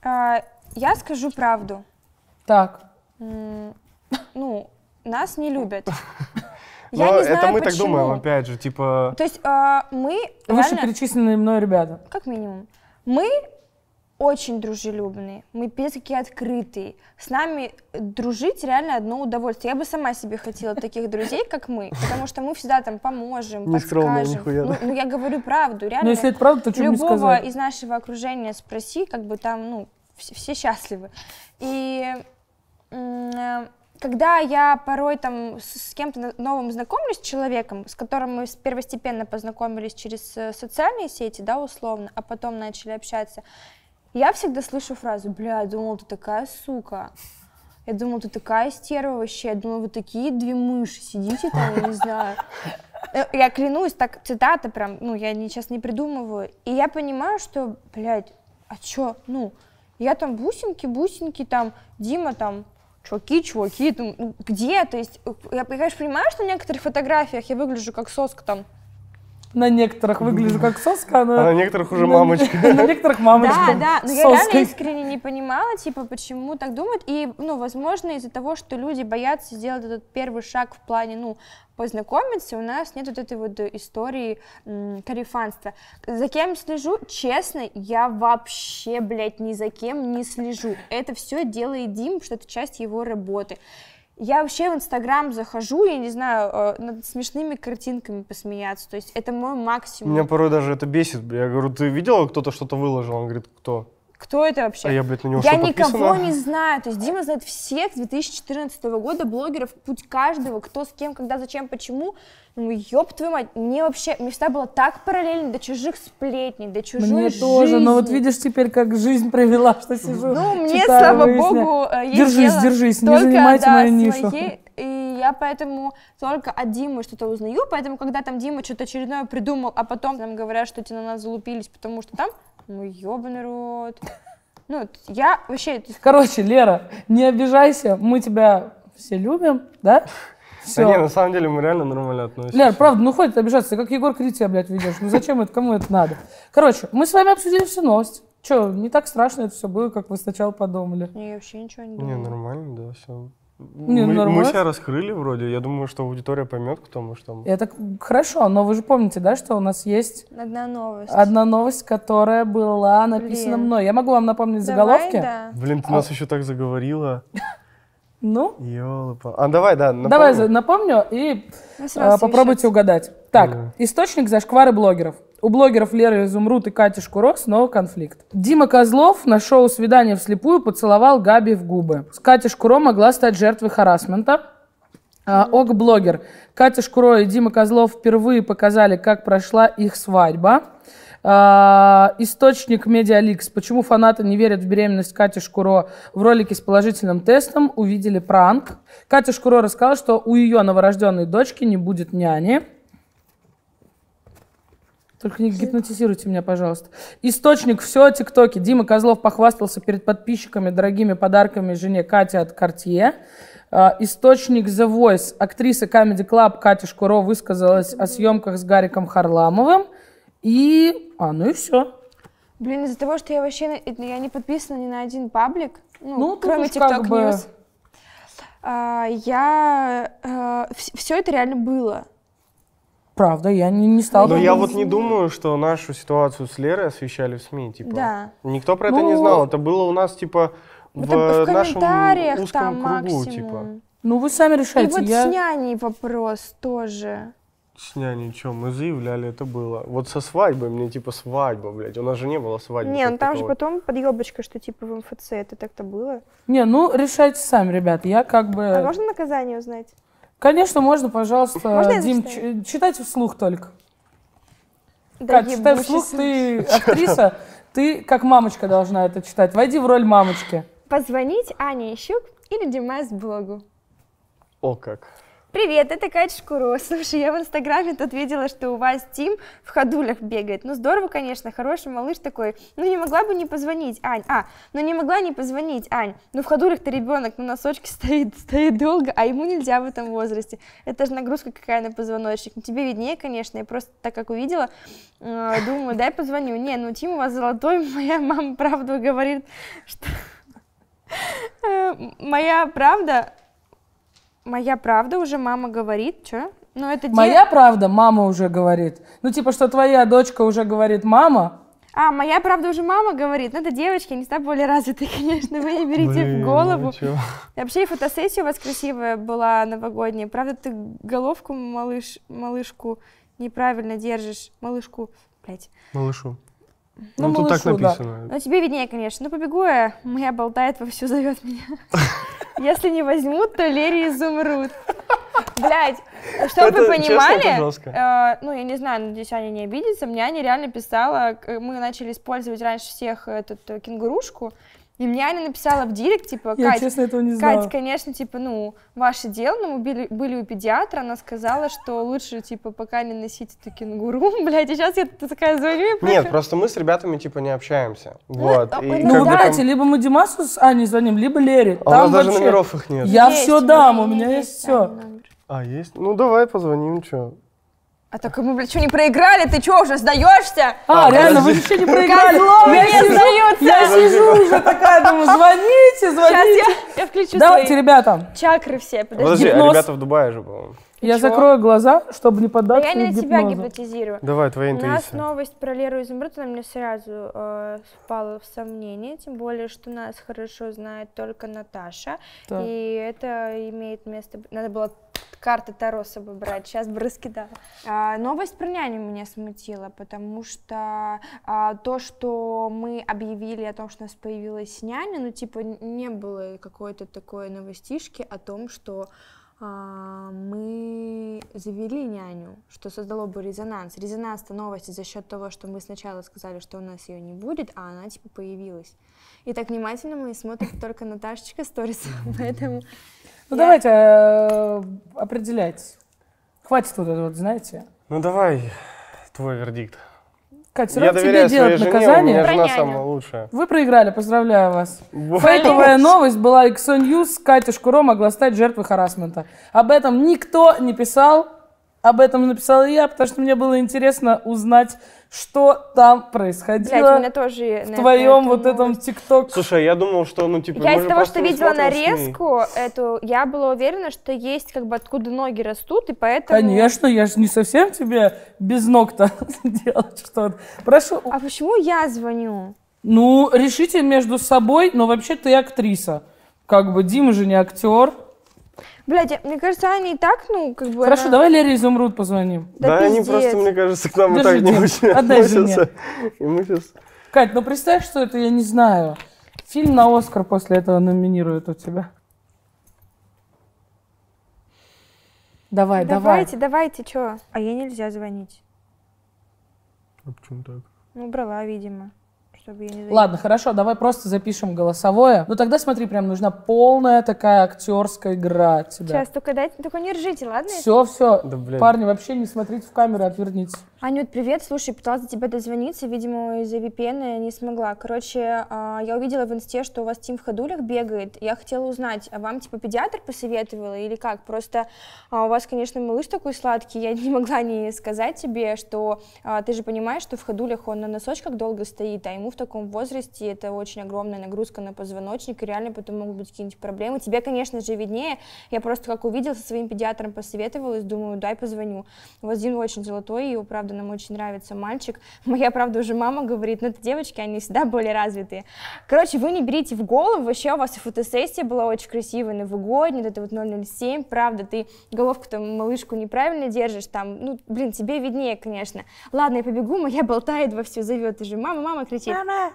А, я скажу правду. Так. ну, нас не любят. Я Но не знаю, это мы почему. так думаем,
опять же, типа... То
есть э, мы Вышеперечисленные
реально... мной ребята.
Как минимум. Мы очень дружелюбные, мы все такие открытые. С нами дружить реально одно удовольствие. Я бы сама себе хотела таких друзей, как мы, потому что мы всегда там поможем, не скромные, нихуя, ну, да? ну, ну, я говорю правду, ну, реально. Но если это правда, то что Любого сказать? из нашего окружения спроси, как бы там, ну, все, все счастливы. И э, когда я порой там с, с кем-то новым знакомлюсь, с человеком, с которым мы первостепенно познакомились через э, социальные сети, да, условно, а потом начали общаться, я всегда слышу фразу, бля, думал, ты такая сука. Я думал ты такая стерва вообще. Я думаю вы такие две мыши сидите там, я не знаю. Э, я клянусь, так цитаты прям, ну, я сейчас не придумываю. И я понимаю, что, блядь, а чё, ну, я там бусинки, бусинки, там, Дима там, чуваки, чуваки, там где? То есть э, я, конечно, понимаю, что на некоторых фотографиях я выгляжу как соска там
на некоторых выгляжу как соска, а на, а некоторых уже мамочка. На некоторых мамочка. Да, да, но я реально
искренне не понимала, типа, почему так думают, и, ну, возможно, из-за того, что люди боятся сделать этот первый шаг в плане, ну, познакомиться, у нас нет вот этой вот истории корифанства. За кем слежу? Честно, я вообще, блядь, ни за кем не слежу. Это все делает Дим, что это часть его работы. Я вообще в Инстаграм захожу, я не знаю, э, над смешными картинками посмеяться. То есть это мой максимум. Меня порой
даже это бесит. Я говорю, ты видела, кто-то что-то выложил? Он говорит, кто?
Кто это вообще? А я, блядь, на него Я что, никого не знаю. То есть Дима знает всех 2014 года блогеров, путь каждого, кто с кем, когда, зачем, почему. Ну, ёб твою мать, мне вообще, мне всегда было так параллельно до чужих сплетней, до чужой Мне жизни. тоже, но вот видишь
теперь, как жизнь провела, что сижу, Ну, мне, читаю, слава выясня. богу, э, есть Держись, держись, не занимайте да, мою нишу. Своей,
и я поэтому только от Димы что-то узнаю, поэтому, когда там Дима что-то очередное придумал, а потом нам говорят, что тебя на нас залупились, потому что там, ну, ебаный рот. Ну, я вообще...
Короче, Лера, не обижайся, мы тебя все любим, да? Все. Да не, на
самом деле мы реально нормально относимся. Лера,
правда, ну хватит обижаться, как Егор Крид тебя, блядь, ведешь. Ну зачем это, кому это надо? Короче, мы с вами обсудили всю новость. Че, не так страшно это все было, как вы сначала подумали? Не, я вообще ничего не думала. Не,
нормально, да, все. Не, мы, нормально. мы себя раскрыли вроде. Я думаю, что аудитория поймет, кто мы что. Это
хорошо, но вы же помните, да, что у нас есть одна новость. Одна новость, которая была написана Блин. мной. Я могу вам напомнить Давай, заголовки? Да.
Блин, ты а... нас еще так заговорила. Ну? Ёлопа. А давай, да, напомню. Давай
напомню и а, попробуйте угадать. Так, mm. источник зашквары блогеров. У блогеров Леры Изумруд и Кати Шкуро снова конфликт. Дима Козлов на шоу «Свидание вслепую» поцеловал Габи в губы. С Катей Шкуро могла стать жертвой харасмента. А, Ок-блогер. Катя Шкуро и Дима Козлов впервые показали, как прошла их свадьба. А, источник Медиаликс. Почему фанаты не верят в беременность Кати Шкуро? В ролике с положительным тестом увидели пранк. Катя Шкуро рассказала, что у ее новорожденной дочки не будет няни. Только не гипнотизируйте меня, пожалуйста. Источник все о ТикТоке. Дима Козлов похвастался перед подписчиками дорогими подарками жене Кате от Картье. Источник The Voice. Актриса Comedy Club Катя Шкуро высказалась о съемках с Гариком Харламовым. И, а, ну и все.
Блин, из-за того, что я вообще я не подписана ни на один паблик, ну, ну кроме TikTok как бы... News, а, я... Э, все это реально было.
Правда, я не, не стала... Но ну, я вот не думаю,
что нашу ситуацию с Лерой освещали в СМИ, типа. Да. Никто про ну, это не знал, это было у нас, типа, в, это в э, комментариях
нашем узком там кругу, типа. максимум. типа. Ну,
вы сами решаете. И вот я... с
няней вопрос тоже
с няней мы заявляли, это было. Вот со свадьбой, мне типа свадьба, блядь, у нас же не было свадьбы. Не, ну там же
потом подъебочка, что типа в МФЦ это так-то было.
Не, ну решайте сами, ребят, я как бы... А можно
наказание узнать?
Конечно, можно, пожалуйста, можно Дим, ч- читайте вслух только.
Да Кать, читай вслух, ты актриса,
ты как мамочка должна это читать. Войди в роль мамочки.
Позвонить Ане Ищук или Димас Блогу. О как. Привет, это Катя Шкуро. Слушай, я в Инстаграме тут видела, что у вас Тим в ходулях бегает. Ну, здорово, конечно, хороший малыш такой. Ну, не могла бы не позвонить, Ань. А, ну не могла не позвонить, Ань. Ну, в ходулях-то ребенок на носочке стоит, стоит долго, а ему нельзя в этом возрасте. Это же нагрузка какая на позвоночник. Ну, тебе виднее, конечно, я просто так как увидела, э, думаю, дай позвоню. Не, ну, Тим у вас золотой, моя мама правду говорит, что... Э, моя правда Моя правда уже мама говорит, что? Ну, это Моя правда,
мама уже говорит. Ну,
типа, что твоя
дочка уже говорит мама.
А, моя правда уже мама говорит. Ну, это девочки, они всегда более развитые, конечно, вы не берите в голову. Ничего. Ну вообще, и фотосессия у вас красивая была новогодняя. Правда, ты головку малыш, малышку неправильно держишь. Малышку, блядь.
Малышу. Ну, ну тут так написано. Да. Ну,
тебе виднее, конечно. Ну, побегу я, моя болтает вовсю зовет меня. Если не возьмут, то Лерии изумрут. Блять, чтобы вы понимали, честно, э, ну, я не знаю, надеюсь, ну, Аня не обидится, мне Аня реально писала, мы начали использовать раньше всех эту э, кенгурушку, и мне Аня написала в директ, типа, Кать, Я, честно, этого не знала. Кать, конечно, типа, ну, ваше дело, но ну, мы были, были у педиатра, она сказала, что лучше, типа, пока не носить эту кенгуру, блядь, и сейчас я такая звоню Нет,
просто мы с ребятами, типа, не общаемся, ну, вот. А ну, и, ну выбирайте,
там... либо мы Димасу с Аней звоним, либо Лере. А у нас даже номеров их нет. Я все дам, у меня есть, все. А, есть? Ну, давай позвоним, что.
А так мы, блядь, что не проиграли? Ты что, уже сдаешься? А, а реально, вы ничего не проиграли? Козлом я сижу, сдаются!
Я сижу уже такая, думаю, звоните, звоните. Сейчас
я, я включу Давайте, свои ребята. чакры все, подожди.
Подожди,
а ребята в Дубае же,
по-моему. Я чё? закрою глаза, чтобы не поддаться да я не тебя гипнотизирую.
Давай, твоя интуиция. У нас новость про Леру Изумруд, она мне сразу э, впала в сомнение, тем более, что нас хорошо знает только Наташа, так. и это имеет место... Надо было карты Таро с собой брать, сейчас бы раскидала. А, новость про няню меня смутила, потому что а, то, что мы объявили о том, что у нас появилась няня, ну, типа, не было какой-то такой новостишки о том, что а, мы завели няню, что создало бы резонанс. Резонанс-то новости за счет того, что мы сначала сказали, что у нас ее не будет, а она типа появилась. И так внимательно мы смотрим только Наташечка сторис, поэтому ну, я... давайте
э, определять. Хватит вот этого, знаете. Ну, давай
твой вердикт. Катя, все равно тебе делать жене, наказание. У меня жена самая лучшая.
Вы проиграли, поздравляю вас. Фейковая новость была XO News. Катя Шкуро могла стать жертвой харасмента. Об этом никто не писал, об этом написала я, потому что мне было интересно узнать, что там происходило. Блядь, у меня
тоже в твоем
вот этом ТикТок. Слушай, а я думал, что ну типа. Я из того, что видела нарезку
эту, я была уверена, что есть как бы откуда ноги растут и поэтому. Конечно,
я же не совсем тебе без ног-то делать что-то. Прошу. А почему я звоню? Ну решите между собой, но вообще ты актриса, как бы Дима же не актер.
Блядь, мне кажется, они и так, ну, как бы... Хорошо, она... давай
Лере Изумруд позвоним. Да, да они просто, мне кажется, к нам Держи, и так не очень относятся. И мы сейчас... Кать, ну представь, что это, я не знаю, фильм на Оскар после этого номинируют у тебя. Давай, давай. Давайте,
давайте, что? А ей нельзя звонить. А почему так? Ну, брала, видимо чтобы я не заехала. Ладно,
хорошо, давай просто запишем голосовое. Ну тогда смотри, прям нужна полная такая актерская игра от тебя. Сейчас,
только дайте, только не ржите, ладно? Все,
все. Да, блин. Парни, вообще не смотрите в камеру, отвернитесь.
Анют, привет. Слушай, пыталась до тебя дозвониться, видимо, из-за VPN я не смогла. Короче, а, я увидела в инсте, что у вас Тим в ходулях бегает. Я хотела узнать, а вам типа педиатр посоветовала или как? Просто а, у вас, конечно, малыш такой сладкий, я не могла не сказать тебе, что а, ты же понимаешь, что в ходулях он на носочках долго стоит, а ему в таком возрасте это очень огромная нагрузка на позвоночник, и реально потом могут быть какие-нибудь проблемы. Тебе, конечно же, виднее. Я просто как увидела, со своим педиатром посоветовалась, думаю, дай позвоню. У вас очень золотой, и, правда, нам очень нравится мальчик. Моя, правда, уже мама говорит, ну, это девочки, они всегда более развитые. Короче, вы не берите в голову, вообще у вас и фотосессия была очень красивая, новогодняя, вот это вот 007, правда, ты головку там малышку неправильно держишь, там, ну, блин, тебе виднее, конечно. Ладно, я побегу, моя болтает во все зовет уже, мама, мама кричит. Мама, Мама!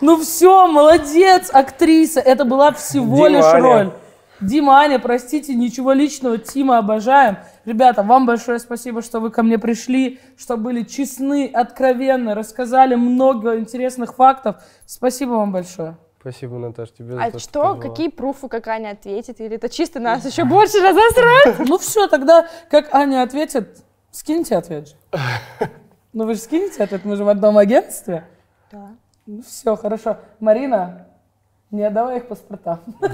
Ну все, молодец, актриса. Это была всего Дима, лишь Аня. роль. Дима, Аня, простите, ничего личного. Тима, обожаем. Ребята, вам большое спасибо, что вы ко мне пришли, что были честны, откровенны, рассказали много интересных фактов. Спасибо вам большое. Спасибо, Наташ, тебе за а то, что, что какие
пруфы, как Аня ответит? Или это чисто нас еще больше разосрать? Ну все, тогда как Аня ответит,
скиньте ответ же. Ну вы же скинете этот, мы же в одном агентстве. Да. Ну все, хорошо. Марина, не отдавай их паспорта.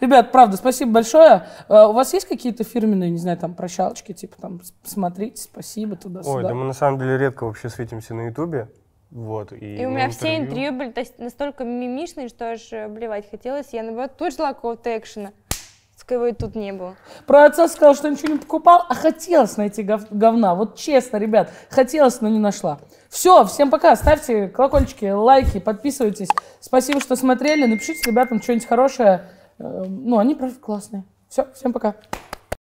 Ребят, правда, спасибо большое. Э, у вас есть какие-то фирменные, не знаю, там, прощалочки, типа там, смотрите, спасибо, туда-сюда? Ой, да мы на
самом деле редко вообще светимся на Ютубе. Вот, и, и у меня интервью. все
интервью были настолько мимишные, что аж э, блевать хотелось. Я, наоборот, тут жила какого-то экшена. Такого и тут не было.
Про отца сказал, что ничего не покупал, а хотелось найти гов- говна. Вот честно, ребят, хотелось, но не нашла. Все, всем пока. Ставьте колокольчики, лайки, подписывайтесь. Спасибо, что смотрели. Напишите ребятам что-нибудь хорошее. Э, ну, они просто классные. Все, всем пока.